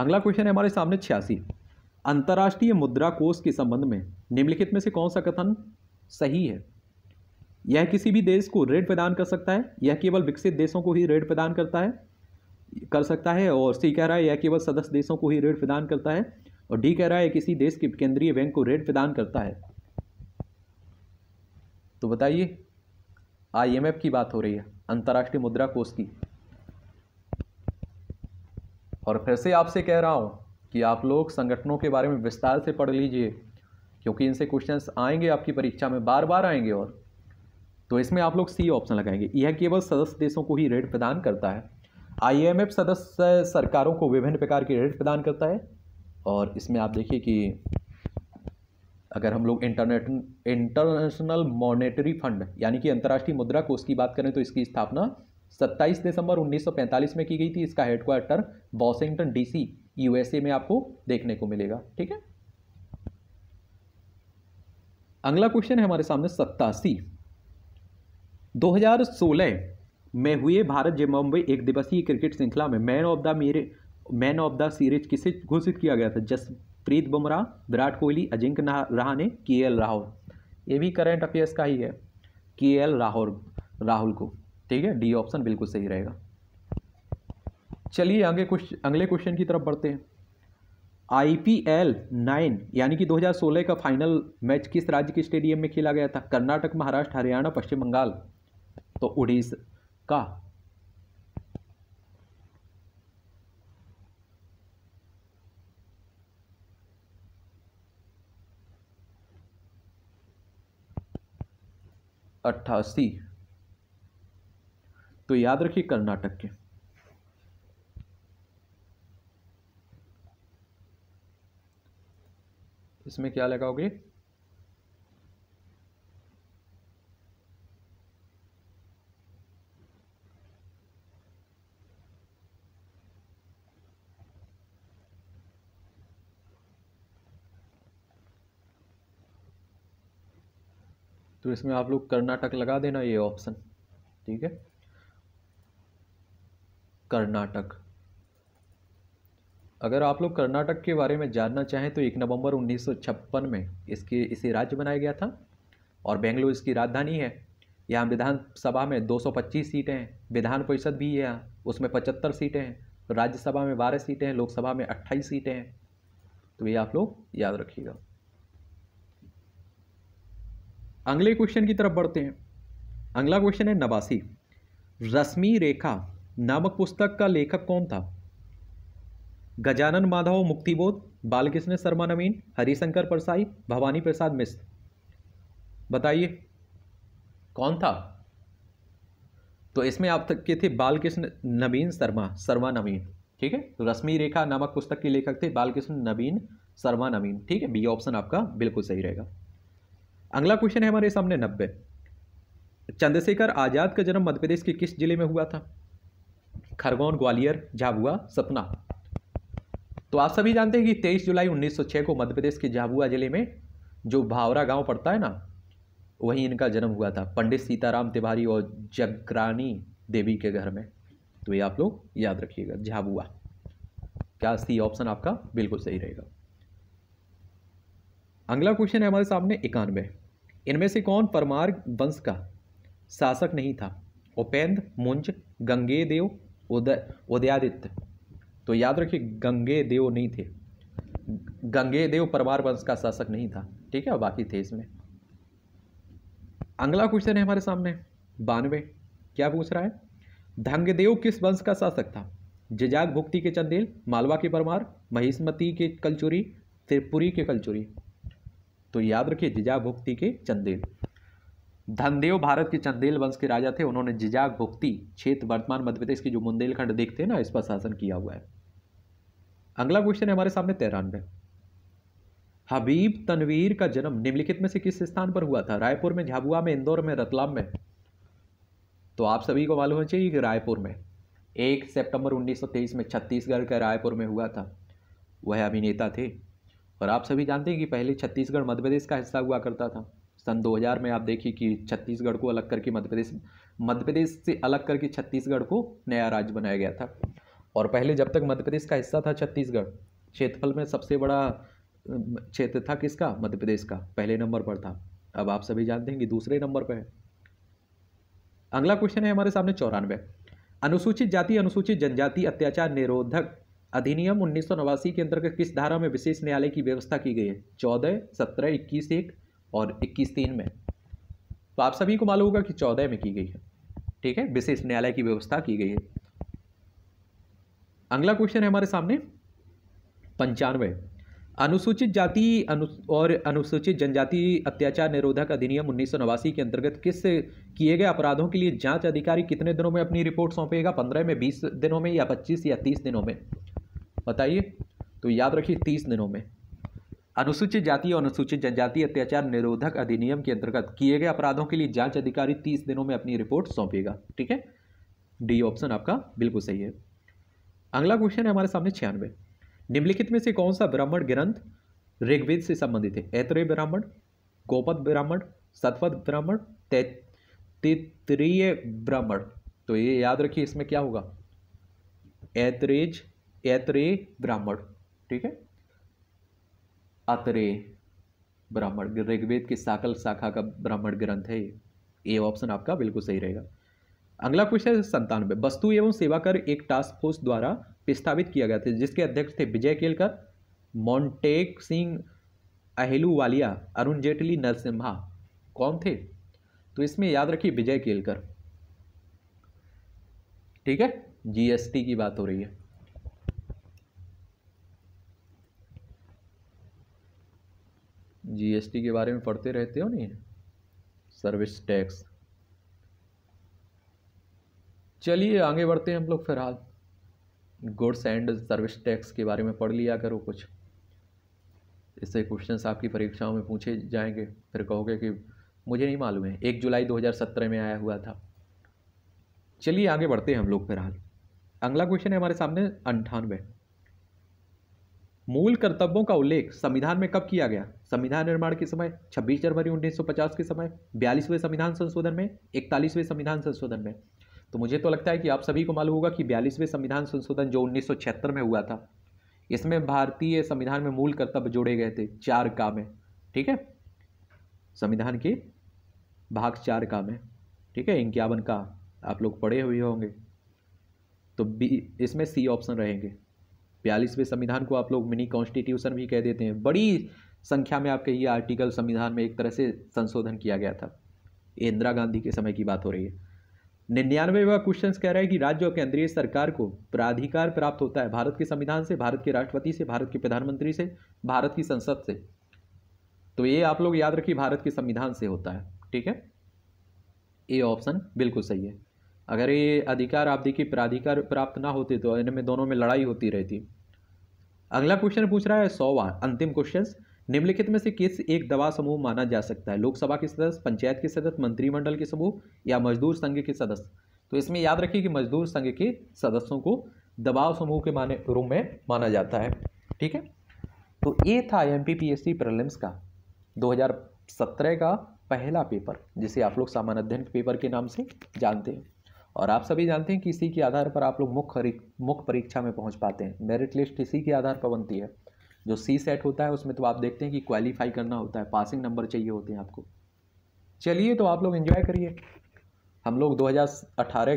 अगला क्वेश्चन है हमारे सामने छियासी अंतर्राष्ट्रीय मुद्रा कोष के संबंध में निम्नलिखित में से कौन सा कथन सही है यह किसी भी देश को ऋण प्रदान कर सकता है यह केवल विकसित देशों को ही ऋण प्रदान करता है कर सकता है और सी कह रहा है यह केवल सदस्य देशों को ही ऋण प्रदान करता है और डी कह रहा है किसी देश के केंद्रीय बैंक को ऋण प्रदान करता है तो बताइए आईएमएफ की बात हो रही है अंतर्राष्ट्रीय मुद्रा कोष की और फिर से आपसे कह रहा हूँ कि आप लोग संगठनों के बारे में विस्तार से पढ़ लीजिए क्योंकि इनसे क्वेश्चंस आएंगे आपकी परीक्षा में बार बार आएंगे और तो इसमें आप लोग सी ऑप्शन लगाएंगे यह केवल सदस्य देशों को ही रेट प्रदान करता है आईएमएफ सदस्य सरकारों को विभिन्न प्रकार के रेट प्रदान करता है और इसमें आप देखिए कि अगर हम लोग इंटरनेट इंटरनेशनल मॉनेटरी फंड यानी कि अंतर्राष्ट्रीय मुद्रा कोष की बात करें तो इसकी स्थापना सत्ताईस दिसंबर 1945 में की गई थी इसका हेडक्वार्टर वॉशिंगटन डीसी यूएसए में आपको देखने को मिलेगा ठीक है अगला क्वेश्चन है हमारे सामने सत्तासी 2016 में हुए भारत जिम्बाब्वे एक दिवसीय क्रिकेट श्रृंखला में मैन ऑफ द मेरे मैन ऑफ द सीरीज किसे घोषित किया गया था जसप्रीत बुमराह विराट कोहली अजिंक्य ने के एल राहुल ये भी करंट अफेयर्स का ही है के एल राहुल राहुल को ठीक है डी ऑप्शन बिल्कुल सही रहेगा चलिए आगे कुछ अगले क्वेश्चन की तरफ बढ़ते हैं आई पी एल नाइन यानी कि 2016 का फाइनल मैच किस राज्य के स्टेडियम में खेला गया था कर्नाटक महाराष्ट्र हरियाणा पश्चिम बंगाल तो उड़ीसा का अट्ठासी तो याद रखिए कर्नाटक के इसमें क्या लगाओगे तो इसमें आप लोग कर्नाटक लगा देना ये ऑप्शन ठीक है कर्नाटक अगर आप लोग कर्नाटक के बारे में जानना चाहें तो एक नवंबर 1956 में इसके इसे राज्य बनाया गया था और बेंगलुरु इसकी राजधानी है यहाँ विधानसभा में 225 सीटें हैं विधान परिषद भी है उसमें 75 सीटें हैं राज्यसभा में 12 सीटें हैं लोकसभा में 28 सीटें हैं तो ये आप लोग याद रखिएगा अगले क्वेश्चन की तरफ बढ़ते हैं अगला क्वेश्चन है नवासी रश्मि रेखा नामक पुस्तक का लेखक कौन था गजानन माधव मुक्तिबोध बालकृष्ण शर्मा नवीन हरिशंकर परसाई भवानी प्रसाद मिश्र बताइए कौन था तो इसमें आप तक के थे बालकृष्ण नवीन शर्मा शर्मा नवीन ठीक है तो रश्मि रेखा नामक पुस्तक के लेखक थे बालकृष्ण नवीन शर्मा नवीन ठीक है बी ऑप्शन आपका बिल्कुल सही रहेगा अगला क्वेश्चन है हमारे सामने नब्बे चंद्रशेखर आज़ाद का जन्म मध्य प्रदेश के किस जिले में हुआ था खरगोन ग्वालियर झाबुआ सतना तो आप सभी जानते हैं कि 23 जुलाई 1906 को मध्य प्रदेश के झाबुआ जिले में जो भावरा गांव पड़ता है ना वहीं इनका जन्म हुआ था पंडित सीताराम तिवारी और जगरानी देवी के घर में तो ये आप लोग याद रखिएगा झाबुआ क्या सी ऑप्शन आपका बिल्कुल सही रहेगा अगला क्वेश्चन है हमारे सामने इक्यानवे इनमें से कौन परमार वंश का शासक नहीं था उपेंद्र मुंज गंगेदेव उदय उदयादित्य तो याद रखिए गंगे देव नहीं थे गंगे देव परमार वंश का शासक नहीं था ठीक है बाकी थे इसमें अगला क्वेश्चन है हमारे सामने बानवे क्या पूछ रहा है धंगदेव किस वंश का शासक था जिजाग भुक्ति के चंदेल मालवा के परमार महिष्मती के कलचुरी त्रिपुरी के कलचुरी तो याद रखिए जिजाग भुक्ति के चंदेल धनदेव भारत के चंदेल वंश के राजा थे उन्होंने जिजा भुक्ति क्षेत्र वर्तमान मध्य प्रदेश की जो बुंदेलखंड देखते हैं ना इस पर शासन किया हुआ है अगला क्वेश्चन है हमारे सामने तेरानवे हबीब तनवीर का जन्म निम्नलिखित में से किस स्थान पर हुआ था रायपुर में झाबुआ में इंदौर में रतलाम में तो आप सभी को मालूम होना चाहिए कि रायपुर में एक सितंबर 1923 में छत्तीसगढ़ का रायपुर में हुआ था वह अभिनेता थे और आप सभी जानते हैं कि पहले छत्तीसगढ़ मध्य प्रदेश का हिस्सा हुआ करता था सन 2000 में आप देखिए कि छत्तीसगढ़ को अलग करके मध्य प्रदेश मध्य प्रदेश से अलग करके छत्तीसगढ़ को नया राज्य बनाया गया था और पहले जब तक मध्य प्रदेश का हिस्सा था छत्तीसगढ़ क्षेत्रफल में सबसे बड़ा क्षेत्र था किसका मध्य प्रदेश का पहले नंबर पर था अब आप सभी जानते हैं कि दूसरे नंबर पर है अगला क्वेश्चन है हमारे सामने चौरानवे अनुसूचित जाति अनुसूचित जनजाति अत्याचार निरोधक अधिनियम उन्नीस के अंतर्गत किस धारा में विशेष न्यायालय की व्यवस्था की गई है चौदह सत्रह इक्कीस एक और इक्कीस तीन में तो आप सभी को मालूम होगा कि चौदह में की गई है ठीक है विशेष न्यायालय की व्यवस्था की गई है अगला क्वेश्चन है हमारे सामने पंचानवे अनुसूचित जाति अनु और अनुसूचित जनजाति अत्याचार निरोधक अधिनियम उन्नीस के अंतर्गत किस किए गए अपराधों के लिए जांच अधिकारी कितने दिनों में अपनी रिपोर्ट सौंपेगा पंद्रह में बीस दिनों में या पच्चीस या तीस दिनों में बताइए तो याद रखिए तीस दिनों में अनुसूचित जाति और अनुसूचित जनजाति अत्याचार निरोधक अधिनियम के अंतर्गत किए गए अपराधों के लिए जांच अधिकारी तीस दिनों में अपनी रिपोर्ट सौंपेगा ठीक है डी ऑप्शन आपका बिल्कुल सही है अगला क्वेश्चन है हमारे सामने छियानवे निम्नलिखित में से कौन सा ब्राह्मण ग्रंथ ऋग्वेद से संबंधित है ऐतरे ब्राह्मण गोपद ब्राह्मण सतपद ब्राह्मण तैतरीय ब्राह्मण तो ये याद रखिए इसमें क्या होगा ऐतरेज ऐतरे ब्राह्मण ठीक है अतरे ब्राह्मण ऋग्वेद की साकल शाखा का ब्राह्मण ग्रंथ है ये ऑप्शन आपका बिल्कुल सही रहेगा अगला क्वेश्चन है संतानवे वस्तु एवं सेवा कर एक टास्क फोर्स द्वारा प्रस्तावित किया गया था जिसके अध्यक्ष थे विजय केलकर मॉन्टेक सिंह अहलू वालिया अरुण जेटली नरसिम्हा कौन थे तो इसमें याद रखिए विजय केलकर ठीक है जीएसटी की बात हो रही है जीएसटी के बारे में पढ़ते रहते हो नहीं सर्विस टैक्स चलिए आगे बढ़ते हैं हम लोग फिलहाल गुड्स एंड सर्विस टैक्स के बारे में पढ़ लिया करो कुछ इससे क्वेश्चन आपकी परीक्षाओं में पूछे जाएंगे फिर कहोगे कि मुझे नहीं मालूम है एक जुलाई 2017 में आया हुआ था चलिए आगे बढ़ते हैं हम लोग फिलहाल अगला क्वेश्चन है हमारे सामने अंठानवे मूल कर्तव्यों का उल्लेख संविधान में कब किया गया संविधान निर्माण के समय 26 जनवरी 1950 के समय बयालीसवें संविधान संशोधन में इकतालीसवें संविधान संशोधन में तो मुझे तो लगता है कि आप सभी को मालूम होगा कि बयालीसवें संविधान संशोधन जो उन्नीस में हुआ था इसमें भारतीय संविधान में मूल कर्तव्य जोड़े गए थे चार काम है ठीक है संविधान के भाग चार काम है ठीक है इक्यावन का आप लोग पढ़े हुए होंगे तो बी इसमें सी ऑप्शन रहेंगे बयालीसवें संविधान को आप लोग मिनी कॉन्स्टिट्यूशन भी कह देते हैं बड़ी संख्या में आपके ये आर्टिकल संविधान में एक तरह से संशोधन किया गया था इंदिरा गांधी के समय की बात हो रही है निन्यानवेवा क्वेश्चन कह रहा है कि राज्य और केंद्रीय सरकार को प्राधिकार प्राप्त होता है भारत के संविधान से भारत के राष्ट्रपति से भारत के प्रधानमंत्री से भारत की संसद से तो ये आप लोग याद रखिए भारत के संविधान से होता है ठीक है ये ऑप्शन बिल्कुल सही है अगर ये अधिकार आप देखिए प्राधिकार प्राप्त ना होते तो इनमें दोनों में लड़ाई होती रहती अगला क्वेश्चन पूछ रहा है सौवा अंतिम क्वेश्चन निम्नलिखित में से किस एक दवा समूह माना जा सकता है लोकसभा के सदस्य पंचायत के सदस्य मंत्रिमंडल के समूह या मजदूर संघ के सदस्य तो इसमें याद रखिए कि मजदूर संघ के सदस्यों को दबाव समूह के माने रूम में माना जाता है ठीक है तो ये था एम पी प्रीलिम्स का 2017 का पहला पेपर जिसे आप लोग सामान्य अध्ययन पेपर के नाम से जानते हैं और आप सभी जानते हैं कि इसी के आधार पर आप लोग मुख्य मुख्य परीक्षा में पहुंच पाते हैं मेरिट लिस्ट इसी के आधार पर बनती है जो सी सेट होता है उसमें तो आप देखते हैं कि क्वालिफाई करना होता है पासिंग नंबर चाहिए होते हैं आपको चलिए तो आप लोग इन्जॉय करिए हम लोग दो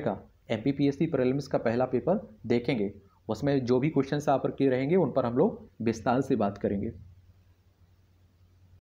का M P P S C का पहला पेपर देखेंगे उसमें जो भी क्वेश्चन आपके रहेंगे उन पर हम लोग विस्तार से बात करेंगे